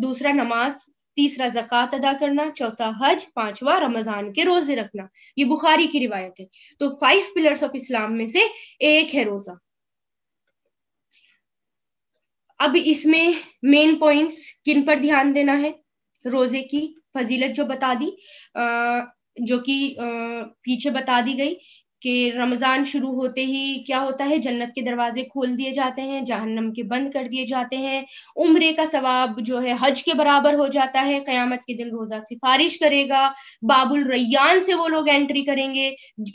दूसरा नमाज तीसरा जक़ात अदा करना चौथा हज पांचवा रमजान के रोजे रखना ये बुखारी की रिवायत है तो फाइव पिलर्स ऑफ इस्लाम में से एक है रोजा अब इसमें मेन पॉइंट्स किन पर ध्यान देना है रोजे की फजीलत जो बता दी जो कि पीछे बता दी गई कि रमज़ान शुरू होते ही क्या होता है जन्नत के दरवाजे खोल दिए जाते हैं जहन्नम के बंद कर दिए जाते हैं उम्रे का सवाब जो है हज के बराबर हो जाता है क़यामत के दिन रोज़ा सिफारिश करेगा बाबुल रैयान से वो लोग एंट्री करेंगे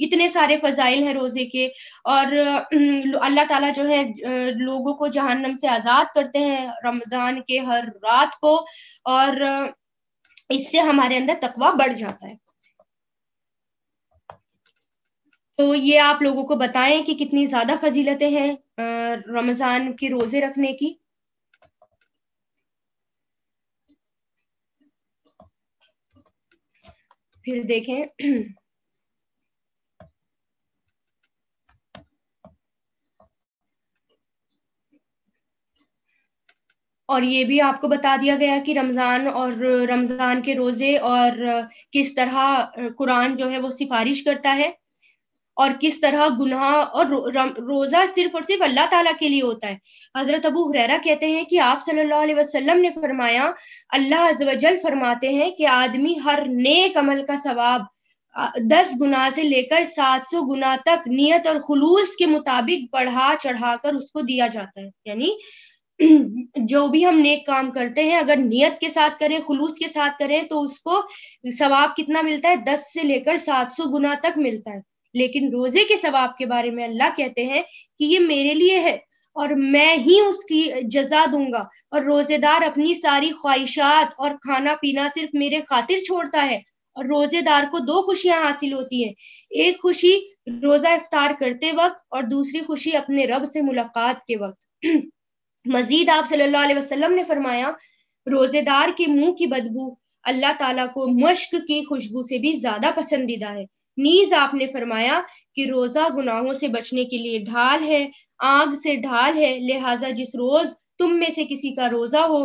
इतने सारे फजाइल हैं रोज़े के और अल्लाह ताला जो है लोगों को जहन्नम से आज़ाद करते हैं रमज़ान के हर रात को और इससे हमारे अंदर तकवा बढ़ जाता है तो ये आप लोगों को बताएं कि कितनी ज्यादा फजीलतें हैं रमजान के रोजे रखने की फिर देखें और ये भी आपको बता दिया गया कि रमज़ान और रमज़ान के रोज़े और किस तरह कुरान जो है वो सिफारिश करता है और किस तरह गुनाह और रो, रोज़ा सिर्फ और सिर्फ अल्लाह ताला के लिए होता है हज़रत अबू हुरैरा कहते हैं कि आप सल्लल्लाहु अलैहि वसल्लम ने फरमाया अल्लाह अजल फरमाते हैं कि आदमी हर नेक अमल का सवाब दस गुना से लेकर सात सौ गुना तक नियत और खलूस के मुताबिक बढ़ा चढ़ा कर उसको दिया जाता है यानी जो भी हम नेक काम करते हैं अगर नियत के साथ करें खुलूस के साथ करें तो उसको सवाब कितना मिलता है दस से लेकर सात सौ गुना तक मिलता है लेकिन रोजे के सवाब के बारे में अल्लाह कहते हैं कि ये मेरे लिए है और मैं ही उसकी जजा दूंगा और रोजेदार अपनी सारी ख्वाहिशात और खाना पीना सिर्फ मेरे खातिर छोड़ता है और रोजेदार को दो खुशियां हासिल होती हैं एक खुशी रोजा इफ्तार करते वक्त और दूसरी खुशी अपने रब से मुलाकात के वक्त मजीद आप सल्लल्लाहु अलैहि वसल्लम ने फरमाया रोजेदार के मुंह की बदबू अल्लाह ताला को मश्क की खुशबू से भी ज्यादा पसंदीदा है नीज आपने फरमाया कि रोजा गुनाहों से बचने के लिए ढाल है आग से ढाल है लिहाजा जिस रोज तुम में से किसी का रोजा हो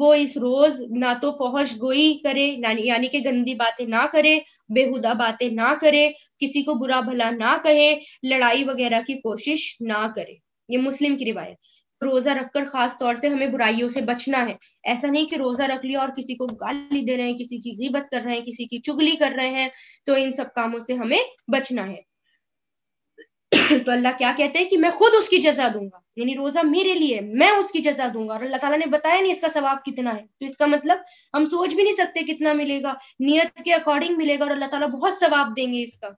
वो इस रोज ना तो फौहश गोई करे यानी कि गंदी बातें ना करे बेहुदा बातें ना करे किसी को बुरा भला ना कहे लड़ाई वगैरह की कोशिश ना करे ये मुस्लिम की रिवायत रोजा रखकर खास तौर से हमें बुराइयों से बचना है ऐसा नहीं कि रोजा रख लिया और किसी को गाली दे रहे हैं किसी की गिबत कर रहे हैं किसी की चुगली कर रहे हैं तो इन सब कामों से हमें बचना है तो अल्लाह क्या कहते हैं कि मैं खुद उसकी जजा दूंगा यानी रोजा मेरे लिए मैं उसकी जजा दूंगा और अल्लाह ताला ने बताया नहीं इसका सवाब कितना है तो इसका मतलब हम सोच भी नहीं सकते कितना मिलेगा नियत के अकॉर्डिंग मिलेगा और अल्लाह ताला बहुत सवाब देंगे इसका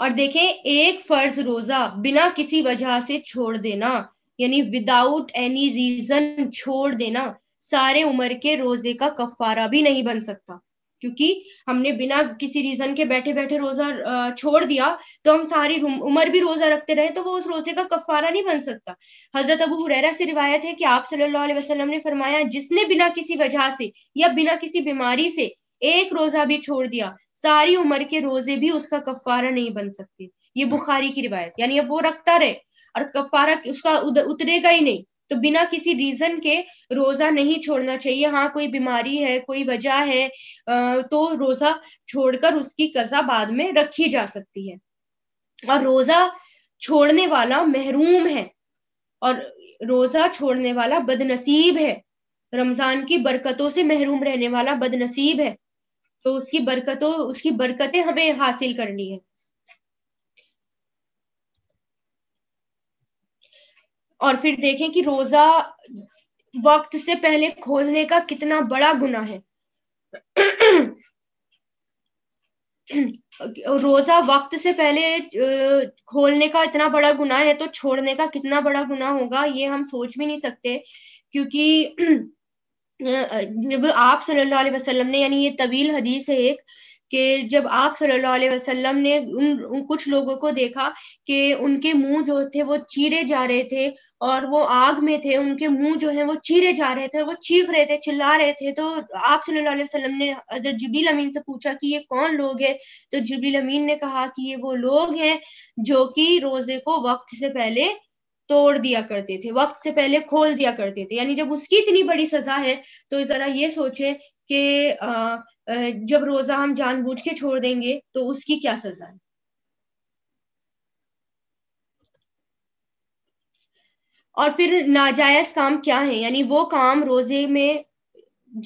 और देखे एक फर्ज रोजा बिना किसी वजह से छोड़ देना यानी विदाउट एनी रीजन छोड़ देना सारे उम्र के रोजे का कफारा भी नहीं बन सकता क्योंकि हमने बिना किसी रीजन के बैठे बैठे रोजा छोड़ दिया तो हम सारी उम्र भी रोजा रखते रहे तो वो उस रोजे का कफारा नहीं बन सकता हजरत अबू हुरैरा से रिवायत है कि आप सल्लल्लाहु अलैहि वसल्लम ने फरमाया जिसने बिना किसी वजह से या बिना किसी बीमारी से एक रोजा भी छोड़ दिया सारी उम्र के रोजे भी उसका कफारा नहीं बन सकते ये बुखारी की रिवायत यानी अब वो रखता रहे और कफारा उसका उतरेगा ही नहीं तो बिना किसी रीजन के रोजा नहीं छोड़ना चाहिए हाँ कोई बीमारी है कोई वजह है तो रोजा छोड़कर उसकी कजा बाद में रखी जा सकती है और रोजा छोड़ने वाला महरूम है और रोजा छोड़ने वाला बदनसीब है रमजान की बरकतों से महरूम रहने वाला बदनसीब है तो उसकी बरकतों उसकी बरकतें हमें हासिल करनी है और फिर देखें कि रोजा वक्त से पहले खोलने का कितना बड़ा गुना है रोजा वक्त से पहले खोलने का इतना बड़ा गुना है तो छोड़ने का कितना बड़ा गुना होगा ये हम सोच भी नहीं सकते क्योंकि जब आप सल्लल्लाहु अलैहि वसल्लम ने यानी ये तवील हदीस है एक कि जब आप सल्लल्लाहु अलैहि वसल्लम ने उन, उन कुछ लोगों को देखा कि उनके मुंह जो थे वो चीरे जा रहे थे और वो आग में थे उनके मुंह जो है वो चीरे जा रहे थे वो चीख रहे थे चिल्ला रहे थे तो आप सल्लल्लाहु अलैहि वसल्लम ने हजरत जबील अमीन से पूछा कि ये कौन लोग है तो जबील अमीन ने कहा कि ये वो लोग हैं जो कि रोजे को वक्त से पहले तोड़ दिया करते थे वक्त से पहले खोल दिया करते थे यानी जब उसकी इतनी बड़ी सजा है तो जरा ये सोचे कि जब रोजा हम जानबूझ के छोड़ देंगे तो उसकी क्या सजा है और फिर नाजायज काम क्या है यानी वो काम रोजे में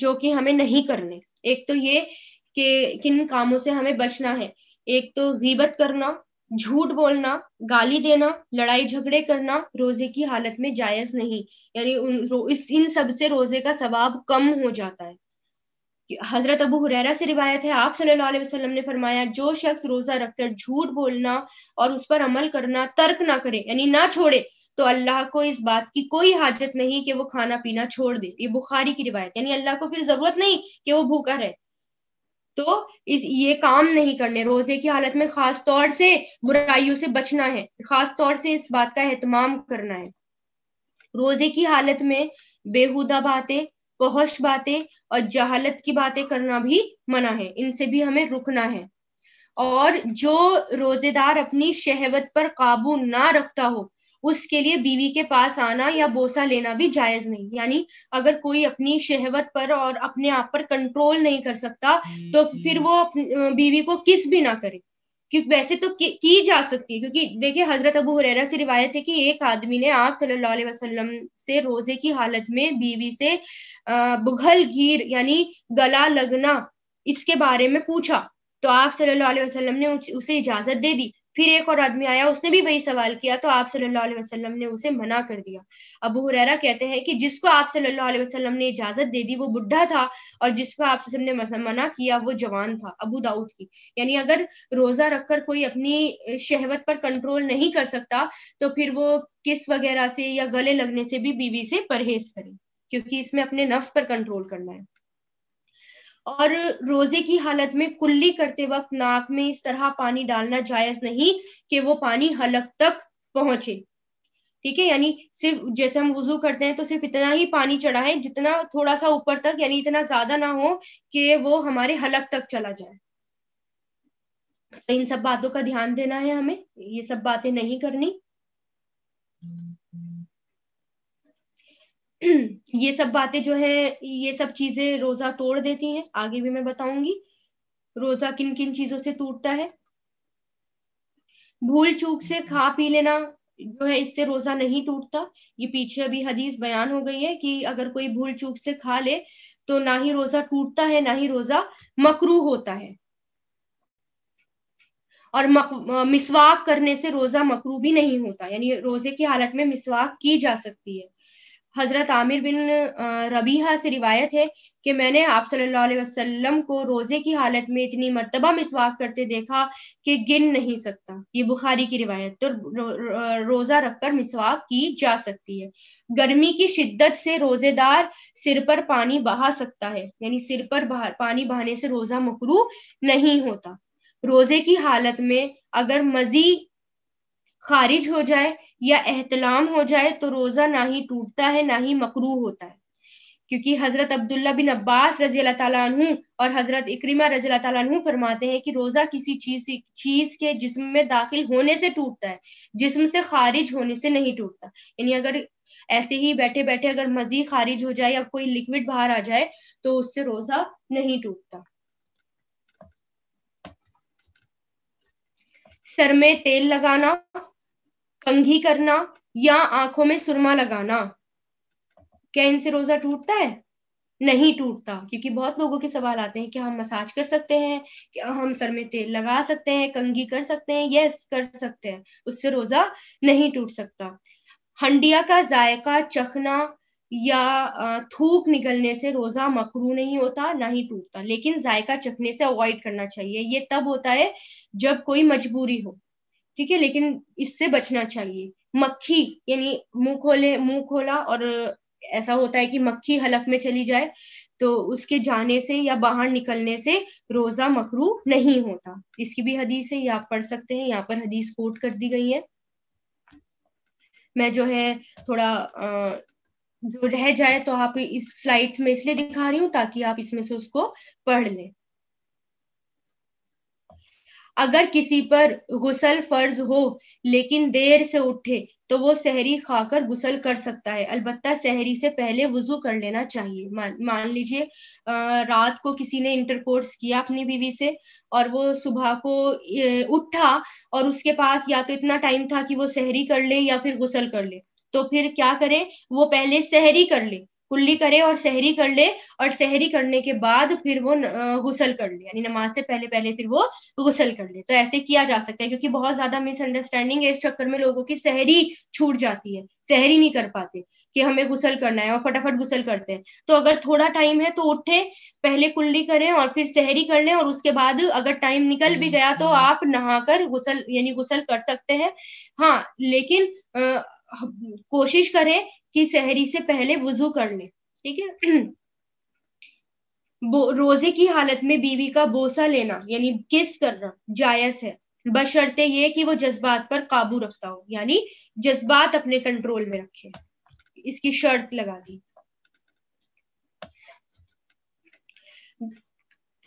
जो कि हमें नहीं करने एक तो ये कि किन कामों से हमें बचना है एक तो गीबत करना झूठ बोलना गाली देना लड़ाई झगड़े करना रोजे की हालत में जायज नहीं यानी इस इन सब से रोजे का सवाब कम हो जाता है हजरत अबू हुरैरा से रिवायत है आप सल्लल्लाहु अलैहि वसल्लम ने फरमाया जो शख्स रोजा रखकर झूठ बोलना और उस पर अमल करना तर्क ना करे यानी ना छोड़े तो अल्लाह को इस बात की कोई हाजत नहीं कि वो खाना पीना छोड़ दे ये बुखारी की रिवायत यानी अल्लाह को फिर जरूरत नहीं कि वो भूखा रहे तो इस ये काम नहीं करने रोजे की हालत में खास तौर से बुराइयों से बचना है खास तौर से इस बात का एहतमाम करना है रोजे की हालत में बेहुदा बातें फहश बातें और जहालत की बातें करना भी मना है इनसे भी हमें रुकना है और जो रोजेदार अपनी शहवत पर काबू ना रखता हो उसके लिए बीवी के पास आना या बोसा लेना भी जायज नहीं यानी अगर कोई अपनी शहवत पर और अपने आप पर कंट्रोल नहीं कर सकता हम्म, तो हम्म। फिर वो बीवी को किस भी ना करे क्योंकि वैसे तो की, जा सकती है क्योंकि देखिए हजरत अबू हुरैरा से रिवायत है कि एक आदमी ने आप सल्लल्लाहु अलैहि वसल्लम से रोजे की हालत में बीवी से बुघल घीर यानी गला लगना इसके बारे में पूछा तो आप सल्लल्लाहु अलैहि वसल्लम ने उसे इजाजत दे दी फिर एक और आदमी आया उसने भी वही सवाल किया तो आप सल्लल्लाहु अलैहि वसल्लम ने उसे मना कर दिया अबू हुरैरा कहते हैं कि जिसको आप सल्लल्लाहु अलैहि वसल्लम ने इजाजत दे दी वो बुढ़ा था और जिसको आप ने मना किया वो जवान था अबू दाऊद की यानी अगर रोजा रखकर कोई अपनी शहवत पर कंट्रोल नहीं कर सकता तो फिर वो किस वगैरह से या गले लगने से भी बीवी से परहेज करे क्योंकि इसमें अपने नफ्स पर कंट्रोल करना है और रोजे की हालत में कुल्ली करते वक्त नाक में इस तरह पानी डालना जायज नहीं कि वो पानी हलक तक पहुंचे ठीक है यानी सिर्फ जैसे हम वजू करते हैं तो सिर्फ इतना ही पानी चढ़ा है जितना थोड़ा सा ऊपर तक यानी इतना ज्यादा ना हो कि वो हमारे हलक तक चला जाए तो इन सब बातों का ध्यान देना है हमें ये सब बातें नहीं करनी ये सब बातें जो है ये सब चीजें रोजा तोड़ देती हैं आगे भी मैं बताऊंगी रोजा किन किन चीजों से टूटता है भूल चूक से खा पी लेना जो है इससे रोजा नहीं टूटता ये पीछे अभी हदीस बयान हो गई है कि अगर कोई भूल चूक से खा ले तो ना ही रोजा टूटता है ना ही रोजा मकरू होता है और मिसवाक करने से रोजा मकरू भी नहीं होता यानी रोजे की हालत में मिसवाक की जा सकती है हज़रत आमिर बिन रबीहा से रिवायत है कि मैंने आप सल्लल्लाहु अलैहि वसल्लम को रोज़े की हालत में इतनी मरतबा मिसवाक करते देखा कि गिन नहीं सकता ये बुखारी की रिवायत तो रोज़ा रखकर मिसवाक की जा सकती है गर्मी की शिद्दत से रोज़ेदार सिर पर पानी बहा सकता है यानी सिर पर पानी बहाने से रोज़ा मकरू नहीं होता रोज़े की हालत में अगर मज़ी खारिज हो जाए या एहतलाम हो जाए तो रोज़ा ना ही टूटता है ना ही मकरू होता है क्योंकि हज़रत अब्दुल्ला बिन अब्बास रजी अल्लाह तु और हज़रत इक्रिमा रजी अल्लाह फरमाते हैं कि रोज़ा किसी चीज़ चीज़ के जिस्म में दाखिल होने से टूटता है जिस्म से खारिज होने से नहीं टूटता यानी अगर ऐसे ही बैठे बैठे अगर मजी खारिज हो जाए या कोई लिक्विड बाहर आ जाए तो उससे रोज़ा नहीं टूटता सर में तेल लगाना कंघी करना या आंखों में सुरमा लगाना क्या इनसे रोजा टूटता है नहीं टूटता क्योंकि बहुत लोगों के सवाल आते हैं क्या हम मसाज कर सकते हैं क्या हम सर में तेल लगा सकते हैं कंघी कर सकते हैं यस कर सकते हैं उससे रोजा नहीं टूट सकता हंडिया का जायका चखना या थूक निकलने से रोजा मकरू नहीं होता ना ही टूटता लेकिन जायका चखने से अवॉइड करना चाहिए ये तब होता है जब कोई मजबूरी हो ठीक है लेकिन इससे बचना चाहिए मक्खी यानी मुंह खोले मुंह खोला और ऐसा होता है कि मक्खी हलक में चली जाए तो उसके जाने से या बाहर निकलने से रोजा मकरू नहीं होता इसकी भी हदीस है ये आप पढ़ सकते हैं यहाँ पर हदीस कोट कर दी गई है मैं जो है थोड़ा जो रह जाए तो आप इस स्लाइड में इसलिए दिखा रही हूँ ताकि आप इसमें से उसको पढ़ लें अगर किसी पर गुसल फर्ज हो लेकिन देर से उठे तो वो सहरी खाकर गुसल कर सकता है अलबत् सहरी से पहले वजू कर लेना चाहिए मान मान लीजिए रात को किसी ने इंटरकोर्स किया अपनी बीवी से और वो सुबह को उठा और उसके पास या तो इतना टाइम था कि वो सहरी कर ले या फिर गुसल कर ले तो फिर क्या करे वो पहले सहरी कर ले कुल्ली करे और सहरी कर ले और सहरी करने के बाद फिर वो गुसल कर ले यानी नमाज से पहले पहले फिर वो गुसल कर ले तो ऐसे किया जा सकता है क्योंकि बहुत ज्यादा मिसअंडरस्टैंडिंग है इस चक्कर में लोगों की सहरी छूट जाती है सहरी नहीं कर पाते कि हमें गुसल करना है और फटाफट गुसल करते हैं तो अगर थोड़ा टाइम है तो उठे पहले कुल्ली करें और फिर सहरी कर लें और उसके बाद अगर टाइम निकल भी हम्म, गया तो हम्म। आप नहाकर गुसल यानी गुसल कर सकते हैं हाँ लेकिन आ, कोशिश करें कि सहरी से पहले वजू कर लें ठीक है (clears throat) रोजे की हालत में बीवी का बोसा लेना यानी किस करना जायज है बशर्ते ये कि वो जज्बात पर काबू रखता हो यानी जज्बात अपने कंट्रोल में रखे इसकी शर्त लगा दी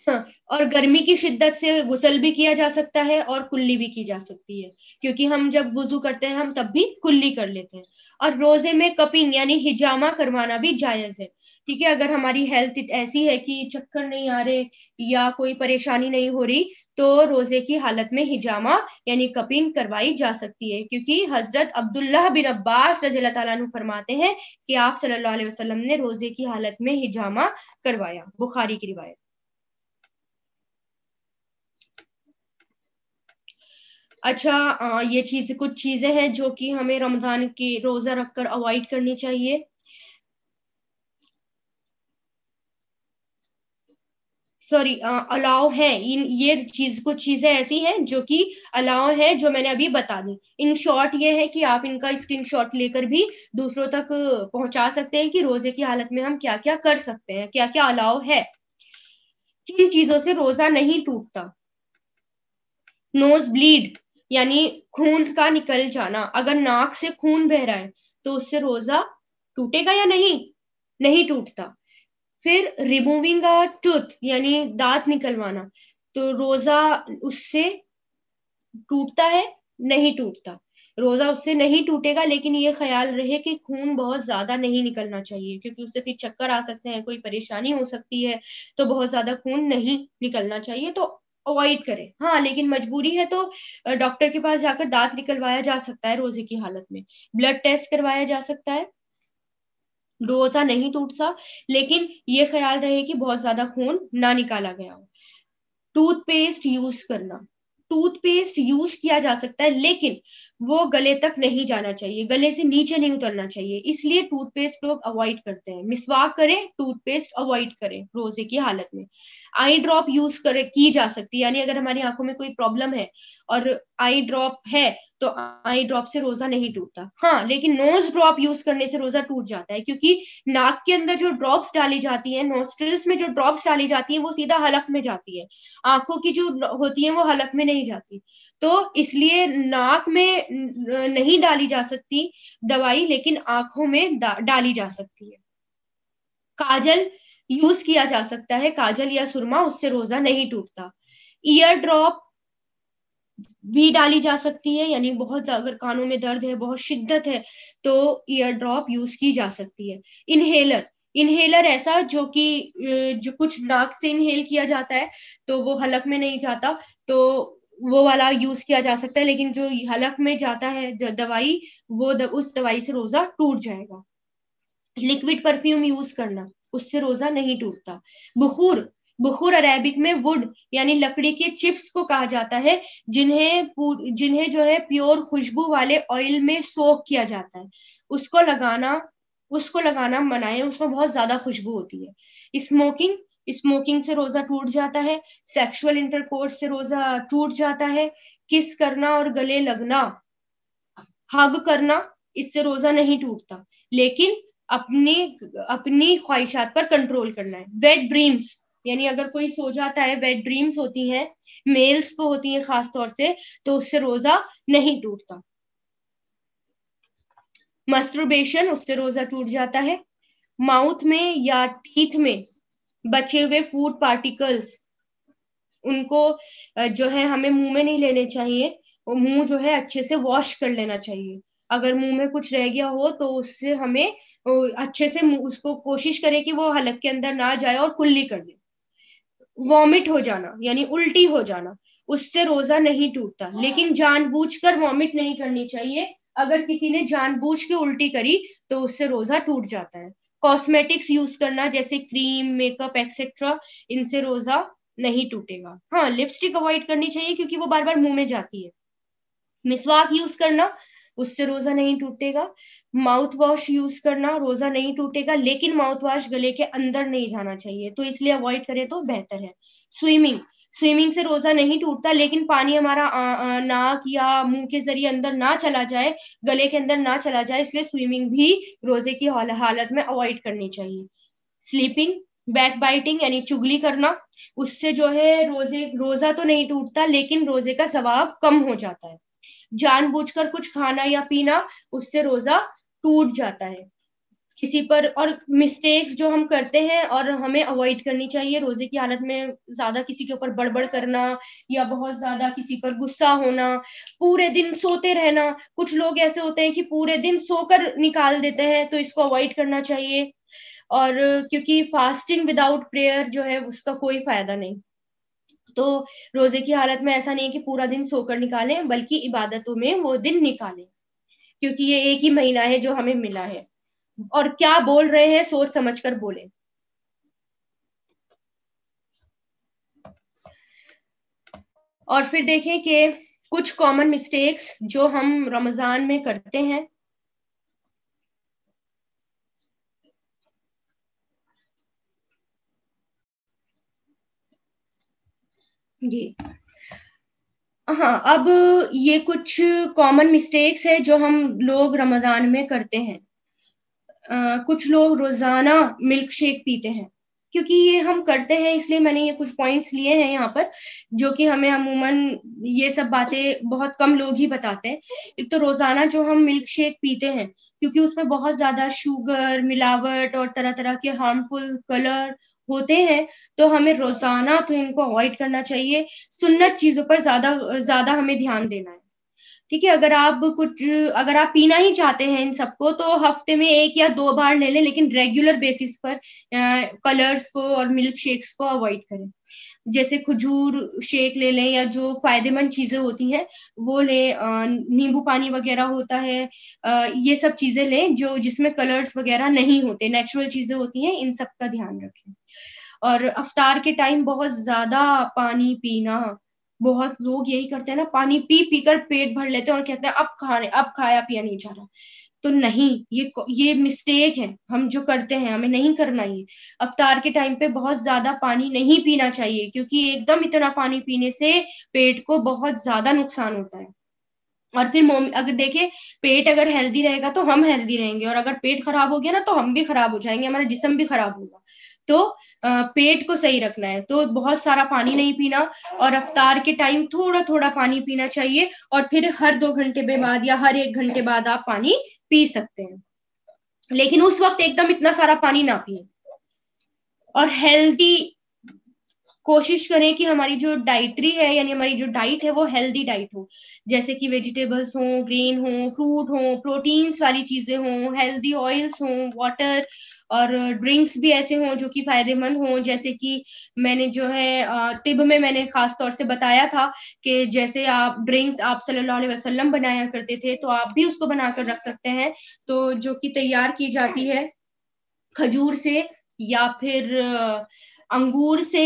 हाँ, और गर्मी की शिद्दत से गुसल भी किया जा सकता है और कुल्ली भी की जा सकती है क्योंकि हम जब वजू करते हैं हम तब भी कुल्ली कर लेते हैं और रोजे में कपिंग यानी हिजामा करवाना भी जायज है ठीक है अगर हमारी हेल्थ ऐसी है कि चक्कर नहीं आ रहे या कोई परेशानी नहीं हो रही तो रोजे की हालत में हिजामा यानी कपिंग करवाई जा सकती है क्योंकि हजरत अब्दुल्ला बिन अब्बास रजी तु फरमाते हैं कि आप सल्लल्लाहु वसलम ने रोजे की हालत में हिजामा करवाया बुखारी की रिवायत अच्छा आ, ये चीज कुछ चीजें हैं जो कि हमें रमजान के रोजा रखकर अवॉइड करनी चाहिए सॉरी अलाव है इन ये चीज कुछ चीजें ऐसी हैं जो कि अलाव है जो मैंने अभी बता दी इन शॉर्ट ये है कि आप इनका स्क्रीन शॉट लेकर भी दूसरों तक पहुंचा सकते हैं कि रोजे की हालत में हम क्या क्या कर सकते हैं क्या क्या अलाव है किन चीजों से रोजा नहीं टूटता नोज ब्लीड यानी खून का निकल जाना अगर नाक से खून बह रहा है तो उससे रोजा टूटेगा या नहीं नहीं टूटता फिर रिमूविंग अ टूथ यानी दांत निकलवाना तो रोजा उससे टूटता है नहीं टूटता रोजा उससे नहीं टूटेगा लेकिन ये ख्याल रहे कि खून बहुत ज्यादा नहीं निकलना चाहिए क्योंकि उससे फिर चक्कर आ सकते हैं कोई परेशानी हो सकती है तो बहुत ज्यादा खून नहीं निकलना चाहिए तो अवॉइड करें हाँ लेकिन मजबूरी है तो डॉक्टर के पास जाकर दांत निकलवाया जा सकता है रोजे की हालत में ब्लड टेस्ट करवाया जा सकता है रोजा नहीं टूट सा लेकिन ये ख्याल रहे कि बहुत ज्यादा खून ना निकाला गया हो टूथपेस्ट यूज करना टूथपेस्ट यूज किया जा सकता है लेकिन वो गले तक नहीं जाना चाहिए गले से नीचे नहीं उतरना चाहिए इसलिए टूथपेस्ट लोग अवॉइड करते हैं मिसवाक करें टूथपेस्ट अवॉइड करें रोजे की हालत में आई ड्रॉप यूज कर की जा सकती है यानी अगर हमारी आंखों में कोई प्रॉब्लम है और आई ड्रॉप है तो आई ड्रॉप से रोजा नहीं टूटता हाँ लेकिन नोज ड्रॉप यूज करने से रोजा टूट जाता है क्योंकि नाक के अंदर जो ड्रॉप्स डाली जाती है नोस्ट्रिल्स में जो ड्रॉप्स डाली जाती है वो सीधा हलक में जाती है आंखों की जो होती है वो हलक में नहीं नहीं जाती तो इसलिए नाक में नहीं डाली जा सकती दवाई लेकिन आंखों में डाली जा सकती है काजल यूज किया जा सकता है काजल या सुरमा उससे रोजा नहीं टूटता ईयर ड्रॉप भी डाली जा सकती है यानी बहुत अगर कानों में दर्द है बहुत शिद्दत है तो ईयर ड्रॉप यूज की जा सकती है इनहेलर इनहेलर ऐसा जो कि जो कुछ नाक से इनहेल किया जाता है तो वो हलक में नहीं जाता तो वो वाला यूज किया जा सकता है लेकिन जो हलक में जाता है दवाई वो द, उस दवाई से रोजा टूट जाएगा लिक्विड परफ्यूम यूज करना उससे रोजा नहीं टूटता बखूर बखूर अरेबिक में वुड यानी लकड़ी के चिप्स को कहा जाता है जिन्हें जिन्हें जो है प्योर खुशबू वाले ऑयल में सोक किया जाता है उसको लगाना उसको लगाना मनाए उसमें बहुत ज्यादा खुशबू होती है स्मोकिंग स्मोकिंग से रोजा टूट जाता है सेक्सुअल इंटरकोर्स से रोजा टूट जाता है किस करना और गले लगना हग करना इससे रोजा नहीं टूटता लेकिन अपनी अपनी ख्वाहिशात पर कंट्रोल करना है वेट ड्रीम्स यानी अगर कोई सो जाता है वेट ड्रीम्स होती हैं मेल्स को होती हैं खास तौर से तो उससे रोजा नहीं टूटता मस्टरबेशन उससे रोजा टूट जाता है माउथ में या टीथ में बचे हुए फूड पार्टिकल्स उनको जो है हमें मुंह में नहीं लेने चाहिए और मुंह जो है अच्छे से वॉश कर लेना चाहिए अगर मुंह में कुछ रह गया हो तो उससे हमें अच्छे से उसको कोशिश करें कि वो हलक के अंदर ना जाए और कुल्ली कर दे वॉमिट हो जाना यानी उल्टी हो जाना उससे रोजा नहीं टूटता लेकिन जानबूझकर वॉमिट नहीं करनी चाहिए अगर किसी ने जानबूझ के उल्टी करी तो उससे रोजा टूट जाता है कॉस्मेटिक्स यूज करना जैसे क्रीम मेकअप एक्सेट्रा इनसे रोजा नहीं टूटेगा हाँ लिपस्टिक अवॉइड करनी चाहिए क्योंकि वो बार बार मुंह में जाती है मिसवाक यूज करना उससे रोजा नहीं टूटेगा माउथ वॉश यूज करना रोजा नहीं टूटेगा लेकिन माउथ वॉश गले के अंदर नहीं जाना चाहिए तो इसलिए अवॉइड करें तो बेहतर है स्विमिंग स्विमिंग से रोजा नहीं टूटता लेकिन पानी हमारा नाक या मुंह के जरिए अंदर ना चला जाए गले के अंदर ना चला जाए इसलिए स्विमिंग भी रोजे की हालत में अवॉइड करनी चाहिए स्लीपिंग बैक बाइटिंग यानी चुगली करना उससे जो है रोजे रोजा तो नहीं टूटता लेकिन रोजे का स्वभाव कम हो जाता है जानबूझकर कुछ खाना या पीना उससे रोजा टूट जाता है किसी पर और मिस्टेक्स जो हम करते हैं और हमें अवॉइड करनी चाहिए रोजे की हालत में ज्यादा किसी के ऊपर बड़बड़ करना या बहुत ज्यादा किसी पर गुस्सा होना पूरे दिन सोते रहना कुछ लोग ऐसे होते हैं कि पूरे दिन सोकर निकाल देते हैं तो इसको अवॉइड करना चाहिए और क्योंकि फास्टिंग विदाउट प्रेयर जो है उसका कोई फायदा नहीं तो रोजे की हालत में ऐसा नहीं है कि पूरा दिन सोकर निकालें बल्कि इबादतों में वो दिन निकालें क्योंकि ये एक ही महीना है जो हमें मिला है और क्या बोल रहे हैं सोच समझकर बोले और फिर देखें कि कुछ कॉमन मिस्टेक्स जो हम रमजान में करते हैं जी हाँ अब ये कुछ कॉमन मिस्टेक्स है जो हम लोग रमजान में करते हैं कुछ लोग रोजाना मिल्क शेक पीते हैं क्योंकि ये हम करते हैं इसलिए मैंने ये कुछ पॉइंट्स लिए हैं यहाँ पर जो कि हमें अमूमन ये सब बातें बहुत कम लोग ही बताते हैं एक तो रोजाना जो हम मिल्क शेक पीते हैं क्योंकि उसमें बहुत ज्यादा शुगर मिलावट और तरह तरह के हार्मफुल कलर होते हैं तो हमें रोजाना तो इनको अवॉइड करना चाहिए सुन्नत चीजों पर ज्यादा ज्यादा हमें ध्यान देना है ठीक है अगर आप कुछ अगर आप पीना ही चाहते हैं इन सबको तो हफ्ते में एक या दो बार ले लें लेकिन रेगुलर बेसिस पर कलर्स को और मिल्क शेक्स को अवॉइड करें जैसे खजूर शेक ले लें या जो फायदेमंद चीजें होती हैं वो लें नींबू पानी वगैरह होता है आ, ये सब चीजें लें जो जिसमें कलर्स वगैरह नहीं होते नेचुरल चीजें होती हैं इन सब का ध्यान रखें और अफ्तार के टाइम बहुत ज्यादा पानी पीना बहुत लोग यही करते हैं ना पानी पी पी कर पेट भर लेते हैं और कहते हैं अब खाने अब खाया पिया नहीं जा रहा तो नहीं ये ये मिस्टेक है हम जो करते हैं हमें नहीं करना ये अवतार के टाइम पे बहुत ज्यादा पानी नहीं पीना चाहिए क्योंकि एकदम इतना पानी पीने से पेट को बहुत ज्यादा नुकसान होता है और फिर अगर देखे पेट अगर हेल्दी रहेगा तो हम हेल्दी रहेंगे और अगर पेट खराब हो गया ना तो हम भी खराब हो जाएंगे हमारा जिसम भी खराब होगा तो पेट को सही रखना है तो बहुत सारा पानी नहीं पीना और रफ्तार के टाइम थोड़ा थोड़ा पानी पीना चाहिए और फिर हर दो घंटे के बाद या हर एक घंटे बाद आप पानी पी सकते हैं लेकिन उस वक्त एकदम इतना सारा पानी ना पिए और हेल्दी कोशिश करें कि हमारी जो डाइटरी है यानी हमारी जो डाइट है वो हेल्दी डाइट हो जैसे कि वेजिटेबल्स हों ग्रीन हों फ्रूट हों प्रोटीन्स वाली चीजें हों हेल्दी ऑयल्स हों वाटर और ड्रिंक्स भी ऐसे हों जो कि फायदेमंद हों जैसे कि मैंने जो है तिब में मैंने खास तौर से बताया था कि जैसे आप ड्रिंक्स आप सल्लल्लाहु अलैहि वसल्लम बनाया करते थे तो आप भी उसको बनाकर रख सकते हैं तो जो कि तैयार की जाती है खजूर से या फिर अंगूर से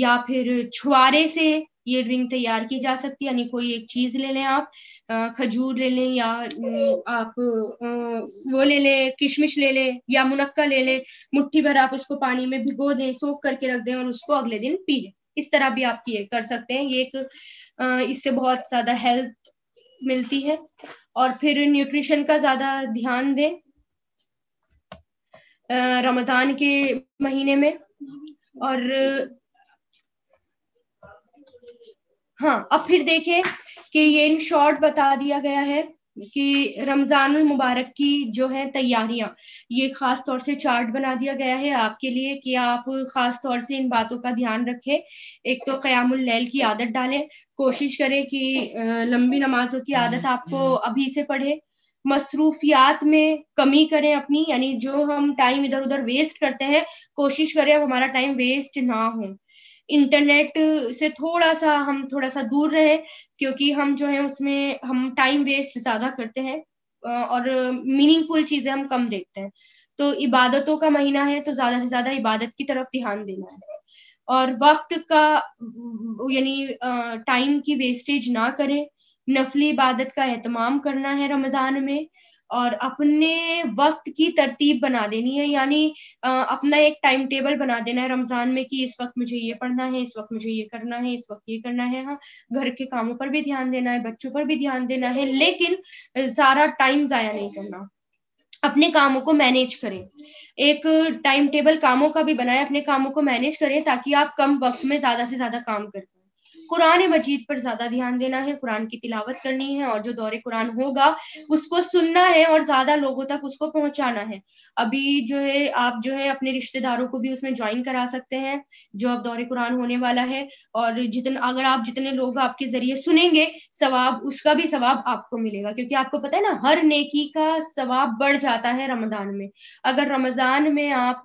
या फिर छुआरे से ये ड्रिंक तैयार की जा सकती है यानी कोई एक चीज ले लें आप खजूर ले लें या आप वो ले लें किशमिश ले लें या मुनक्का ले लें मुट्ठी भर आप उसको पानी में भिगो दें सोख करके रख दें और उसको अगले दिन पी लें इस तरह भी आप ये कर सकते हैं ये एक इससे बहुत ज्यादा हेल्थ मिलती है और फिर न्यूट्रिशन का ज्यादा ध्यान दें रमजान के महीने में और हाँ अब फिर देखें कि ये इन शॉर्ट बता दिया गया है कि रमजान मुबारक की जो है तैयारियां ये खास तौर से चार्ट बना दिया गया है आपके लिए कि आप खास तौर से इन बातों का ध्यान रखें एक तो कयामुल लैल की आदत डालें कोशिश करें कि लंबी नमाजों की आदत आपको अभी से पढ़े मसरूफियात में कमी करें अपनी यानी जो हम टाइम इधर उधर वेस्ट करते हैं कोशिश करें अब हमारा टाइम वेस्ट ना हो इंटरनेट uh, से थोड़ा सा हम थोड़ा सा दूर रहे क्योंकि हम जो है उसमें हम टाइम वेस्ट ज्यादा करते हैं और मीनिंगफुल चीजें हम कम देखते हैं तो इबादतों का महीना है तो ज्यादा से ज्यादा इबादत की तरफ ध्यान देना है और वक्त का यानी टाइम की वेस्टेज ना करें नफली इबादत का एहतमाम करना है रमजान में और अपने वक्त की तरतीब बना देनी है यानी अपना एक टाइम टेबल बना देना है रमज़ान में कि इस वक्त मुझे ये पढ़ना है इस वक्त मुझे ये करना है इस वक्त ये करना है हाँ घर के कामों पर भी ध्यान देना है बच्चों पर भी ध्यान देना है लेकिन सारा टाइम ज़ाया नहीं करना अपने कामों को मैनेज करें एक टाइम टेबल कामों का भी बनाए अपने कामों को मैनेज करें ताकि आप कम वक्त में ज़्यादा से ज़्यादा काम कर पाए कुरान मजीद पर ज्यादा ध्यान देना है कुरान की तिलावत करनी है और जो दौरे कुरान होगा उसको सुनना है और ज्यादा लोगों तक उसको पहुंचाना है अभी जो है आप जो है अपने रिश्तेदारों को भी उसमें ज्वाइन करा सकते हैं जो अब दौरे कुरान होने वाला है और जितने अगर आप जितने लोग आपके जरिए सुनेंगे सवाब उसका भी सवाब आपको मिलेगा क्योंकि आपको पता है ना हर नेकी का सवाब बढ़ जाता है रमजान में अगर रमजान में आप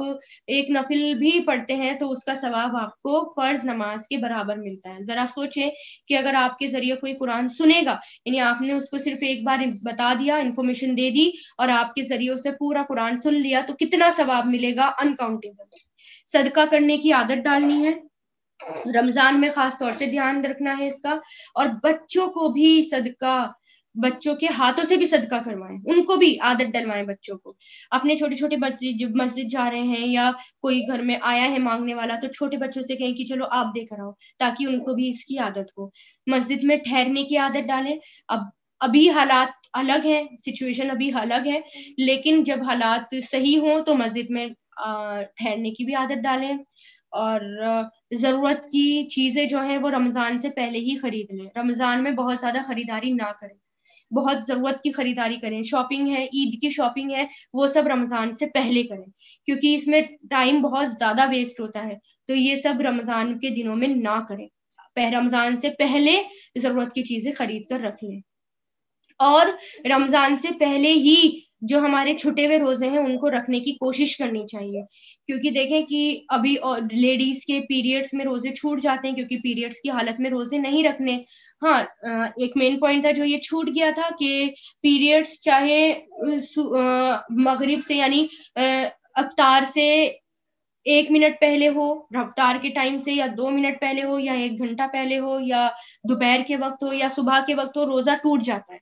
एक नफिल भी पढ़ते हैं तो उसका सवाब आपको फर्ज नमाज के बराबर मिलता है जरा तरह सोचे कि अगर आपके जरिए कोई कुरान सुनेगा यानी आपने उसको सिर्फ एक बार बता दिया इंफॉर्मेशन दे दी और आपके जरिए उसने पूरा कुरान सुन लिया तो कितना सवाब मिलेगा अनकाउंटेबल सदका करने की आदत डालनी है रमजान में खास तौर से ध्यान रखना है इसका और बच्चों को भी सदका बच्चों के हाथों से भी सदका करवाएं उनको भी आदत डलवाएं बच्चों को अपने छोटे छोटे बच्चे जब मस्जिद जा रहे हैं या कोई घर में आया है मांगने वाला तो छोटे बच्चों से कहें कि चलो आप देकर आओ ताकि उनको भी इसकी आदत हो मस्जिद में ठहरने की आदत डालें अब अभी हालात अलग है सिचुएशन अभी अलग है लेकिन जब हालात सही हो तो मस्जिद में ठहरने की भी आदत डालें और ज़रूरत की चीज़ें जो है वो रमज़ान से पहले ही ख़रीद लें रमज़ान में बहुत ज़्यादा ख़रीदारी ना करें बहुत ज़रूरत की ख़रीदारी करें शॉपिंग है ईद की शॉपिंग है वो सब रमज़ान से पहले करें क्योंकि इसमें टाइम बहुत ज़्यादा वेस्ट होता है तो ये सब रमज़ान के दिनों में ना करें रमज़ान से पहले ज़रूरत की चीज़ें खरीद कर रख लें और रमज़ान से पहले ही जो हमारे छुटे हुए रोजे हैं उनको रखने की कोशिश करनी चाहिए क्योंकि देखें कि अभी लेडीज के पीरियड्स में रोजे छूट जाते हैं क्योंकि पीरियड्स की हालत में रोजे नहीं रखने हाँ एक मेन पॉइंट था जो ये छूट गया था कि पीरियड्स चाहे मगरिब से यानी अवतार से एक मिनट पहले हो रफ्तार के टाइम से या दो मिनट पहले हो या एक घंटा पहले हो या दोपहर के वक्त हो या सुबह के वक्त हो रोजा टूट जाता है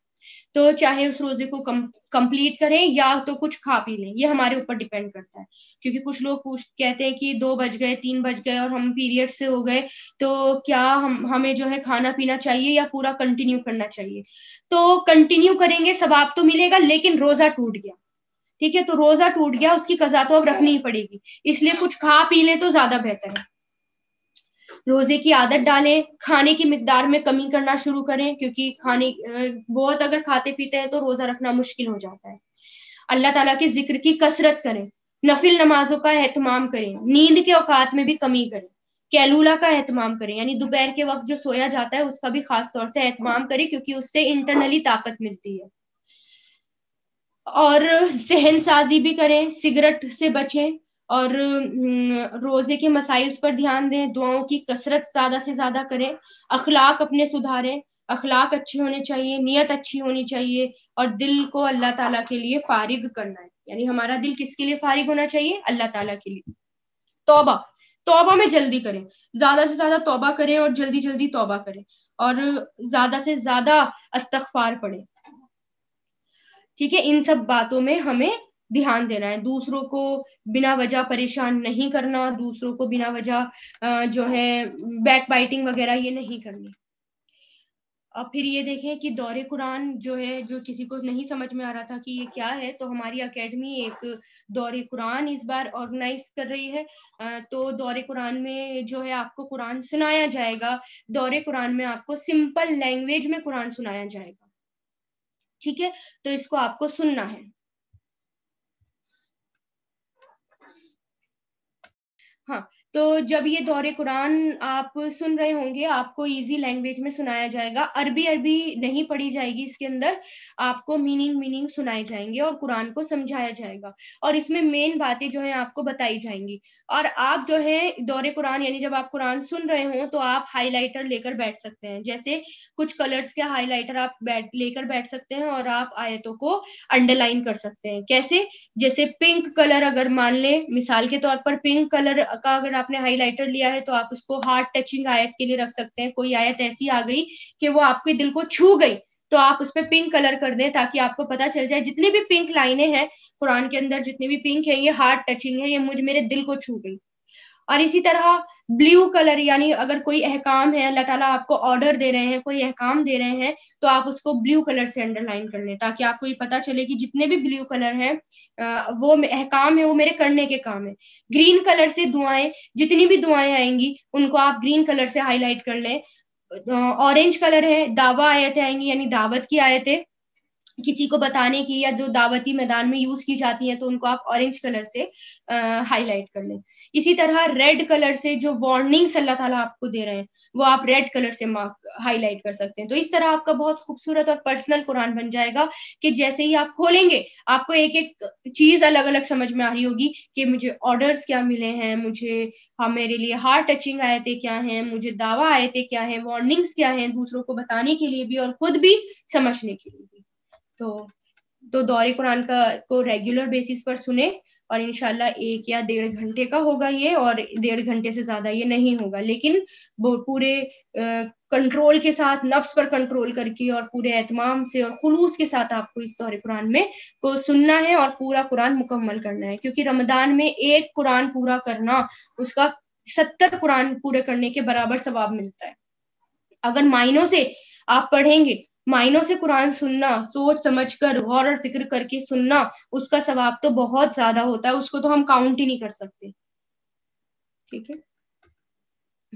तो चाहे उस रोजे को कम कंप्लीट करें या तो कुछ खा पी लें ये हमारे ऊपर डिपेंड करता है क्योंकि कुछ लोग पूछ कहते हैं कि दो बज गए तीन बज गए और हम पीरियड से हो गए तो क्या हम हमें जो है खाना पीना चाहिए या पूरा कंटिन्यू करना चाहिए तो कंटिन्यू करेंगे सवाब तो मिलेगा लेकिन रोजा टूट गया ठीक है तो रोजा टूट गया उसकी कजा तो अब रखनी ही पड़ेगी इसलिए कुछ खा पी ले तो ज्यादा बेहतर है रोजे की आदत डालें खाने की मकदार में कमी करना शुरू करें क्योंकि खाने बहुत अगर खाते पीते हैं तो रोजा रखना मुश्किल हो जाता है अल्लाह ताला के जिक्र की कसरत करें नफिल नमाजों का अहतमाम करें नींद के औकात में भी कमी करें कैलूला का अहतमाम करें यानी दोपहर के वक्त जो सोया जाता है उसका भी खास तौर से अहतमाम करें क्योंकि उससे इंटरनली ताकत मिलती है और सहन साजी भी करें सिगरेट से बचें और रोजे के मसाइल पर ध्यान दें दुआओं की कसरत ज्यादा से ज्यादा करें अखलाक अपने सुधारें अखलाक अच्छे होने चाहिए नीयत अच्छी होनी चाहिए और दिल को अल्लाह ताला के लिए फारिग करना है यानी हमारा दिल किसके लिए फारिग होना चाहिए अल्लाह ताला के लिए तौबा तौबा में जल्दी करें ज्यादा से ज्यादा तौबा करें और जल्दी जल्दी तौबा करें और ज्यादा से ज्यादा अस्तफार पढ़ें ठीक है इन सब बातों में हमें ध्यान देना है दूसरों को बिना वजह परेशान नहीं करना दूसरों को बिना वजह जो है बैक बाइटिंग वगैरह ये नहीं करनी और फिर ये देखें कि दौरे कुरान जो है जो किसी को नहीं समझ में आ रहा था कि ये क्या है तो हमारी एकेडमी एक दौरे कुरान इस बार ऑर्गेनाइज कर रही है तो दौरे कुरान में जो है आपको कुरान सुनाया जाएगा दौरे कुरान में आपको सिंपल लैंग्वेज में कुरान सुनाया जाएगा ठीक है तो इसको आपको सुनना है huh, तो जब ये दौरे कुरान आप सुन रहे होंगे आपको इजी लैंग्वेज में सुनाया जाएगा अरबी अरबी नहीं पढ़ी जाएगी इसके अंदर आपको मीनिंग मीनिंग सुनाए जाएंगे और कुरान को समझाया जाएगा और इसमें मेन बातें जो है आपको बताई जाएंगी और आप जो है दौरे कुरान यानी जब आप कुरान सुन रहे हो तो आप हाईलाइटर लेकर बैठ सकते हैं जैसे कुछ कलर्स के हाईलाइटर आप बैठ लेकर बैठ सकते हैं और आप आयतों को अंडरलाइन कर सकते हैं कैसे जैसे पिंक कलर अगर मान लें मिसाल के तौर पर पिंक कलर का अगर आप आपने हाईलाइटर लिया है तो आप उसको हार्ड टचिंग आयत के लिए रख सकते हैं कोई आयत ऐसी आ गई कि वो आपके दिल को छू गई तो आप उस पर पिंक कलर कर दें ताकि आपको पता चल जाए जितनी भी पिंक लाइनें हैं कुरान के अंदर जितनी भी पिंक है ये हार्ड टचिंग है ये मुझे मेरे दिल को छू गई और इसी तरह ब्लू कलर यानी अगर कोई अहकाम है अल्लाह ताला आपको ऑर्डर दे रहे हैं कोई अहकाम दे रहे हैं तो आप उसको ब्लू कलर से अंडरलाइन कर लें ताकि आपको ये पता चले कि जितने भी ब्लू कलर हैं वो अहकाम है वो मेरे करने के काम है ग्रीन कलर से दुआएं जितनी भी दुआएं आएंगी उनको आप ग्रीन कलर से हाईलाइट कर लें ऑरेंज कलर है दावा आयत आएंगी यानी दावत की आयतें किसी को बताने की या जो दावती मैदान में यूज की जाती है तो उनको आप ऑरेंज कलर से हाईलाइट कर लें इसी तरह रेड कलर से जो वार्निंग्स अल्लाह ताला आपको दे रहे हैं वो आप रेड कलर से मार्क हाईलाइट कर सकते हैं तो इस तरह आपका बहुत खूबसूरत और पर्सनल कुरान बन जाएगा कि जैसे ही आप खोलेंगे आपको एक एक चीज अलग अलग समझ में आ रही होगी कि मुझे ऑर्डर्स क्या मिले हैं मुझे हाँ मेरे लिए हार्ट टचिंग आयते क्या हैं मुझे दावा आयते क्या है वार्निंग्स क्या है दूसरों को बताने के लिए भी और खुद भी समझने के लिए भी तो तो दौरे कुरान का को रेगुलर बेसिस पर सुने और इनशाला एक या डेढ़ घंटे का होगा ये और डेढ़ घंटे से ज्यादा ये नहीं होगा लेकिन वो पूरे कंट्रोल के साथ नफ्स पर कंट्रोल करके और पूरे एहतमाम से और खलूस के साथ आपको इस दौरे कुरान में को सुनना है और पूरा कुरान मुकम्मल करना है क्योंकि रमदान में एक कुरान पूरा करना उसका सत्तर कुरान पूरे करने के बराबर सवाब मिलता है अगर मायनों से आप पढ़ेंगे मायनों से कुरान सुनना सोच समझ कर गौर और फिक्र करके सुनना उसका सवाब तो बहुत ज्यादा होता है उसको तो हम काउंट ही नहीं कर सकते ठीक है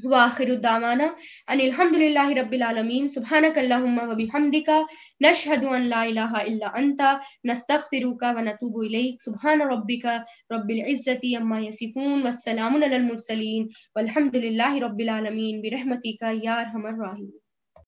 لله رب العالمين سبحانك اللهم हमदिका نشهد ان لا اله الا انت نستغفرك व اليك سبحان ربك رب العزه عما अम्मा والسلام على المرسلين والحمد لله رب العالمين برحمتك يا ارحم الراحمين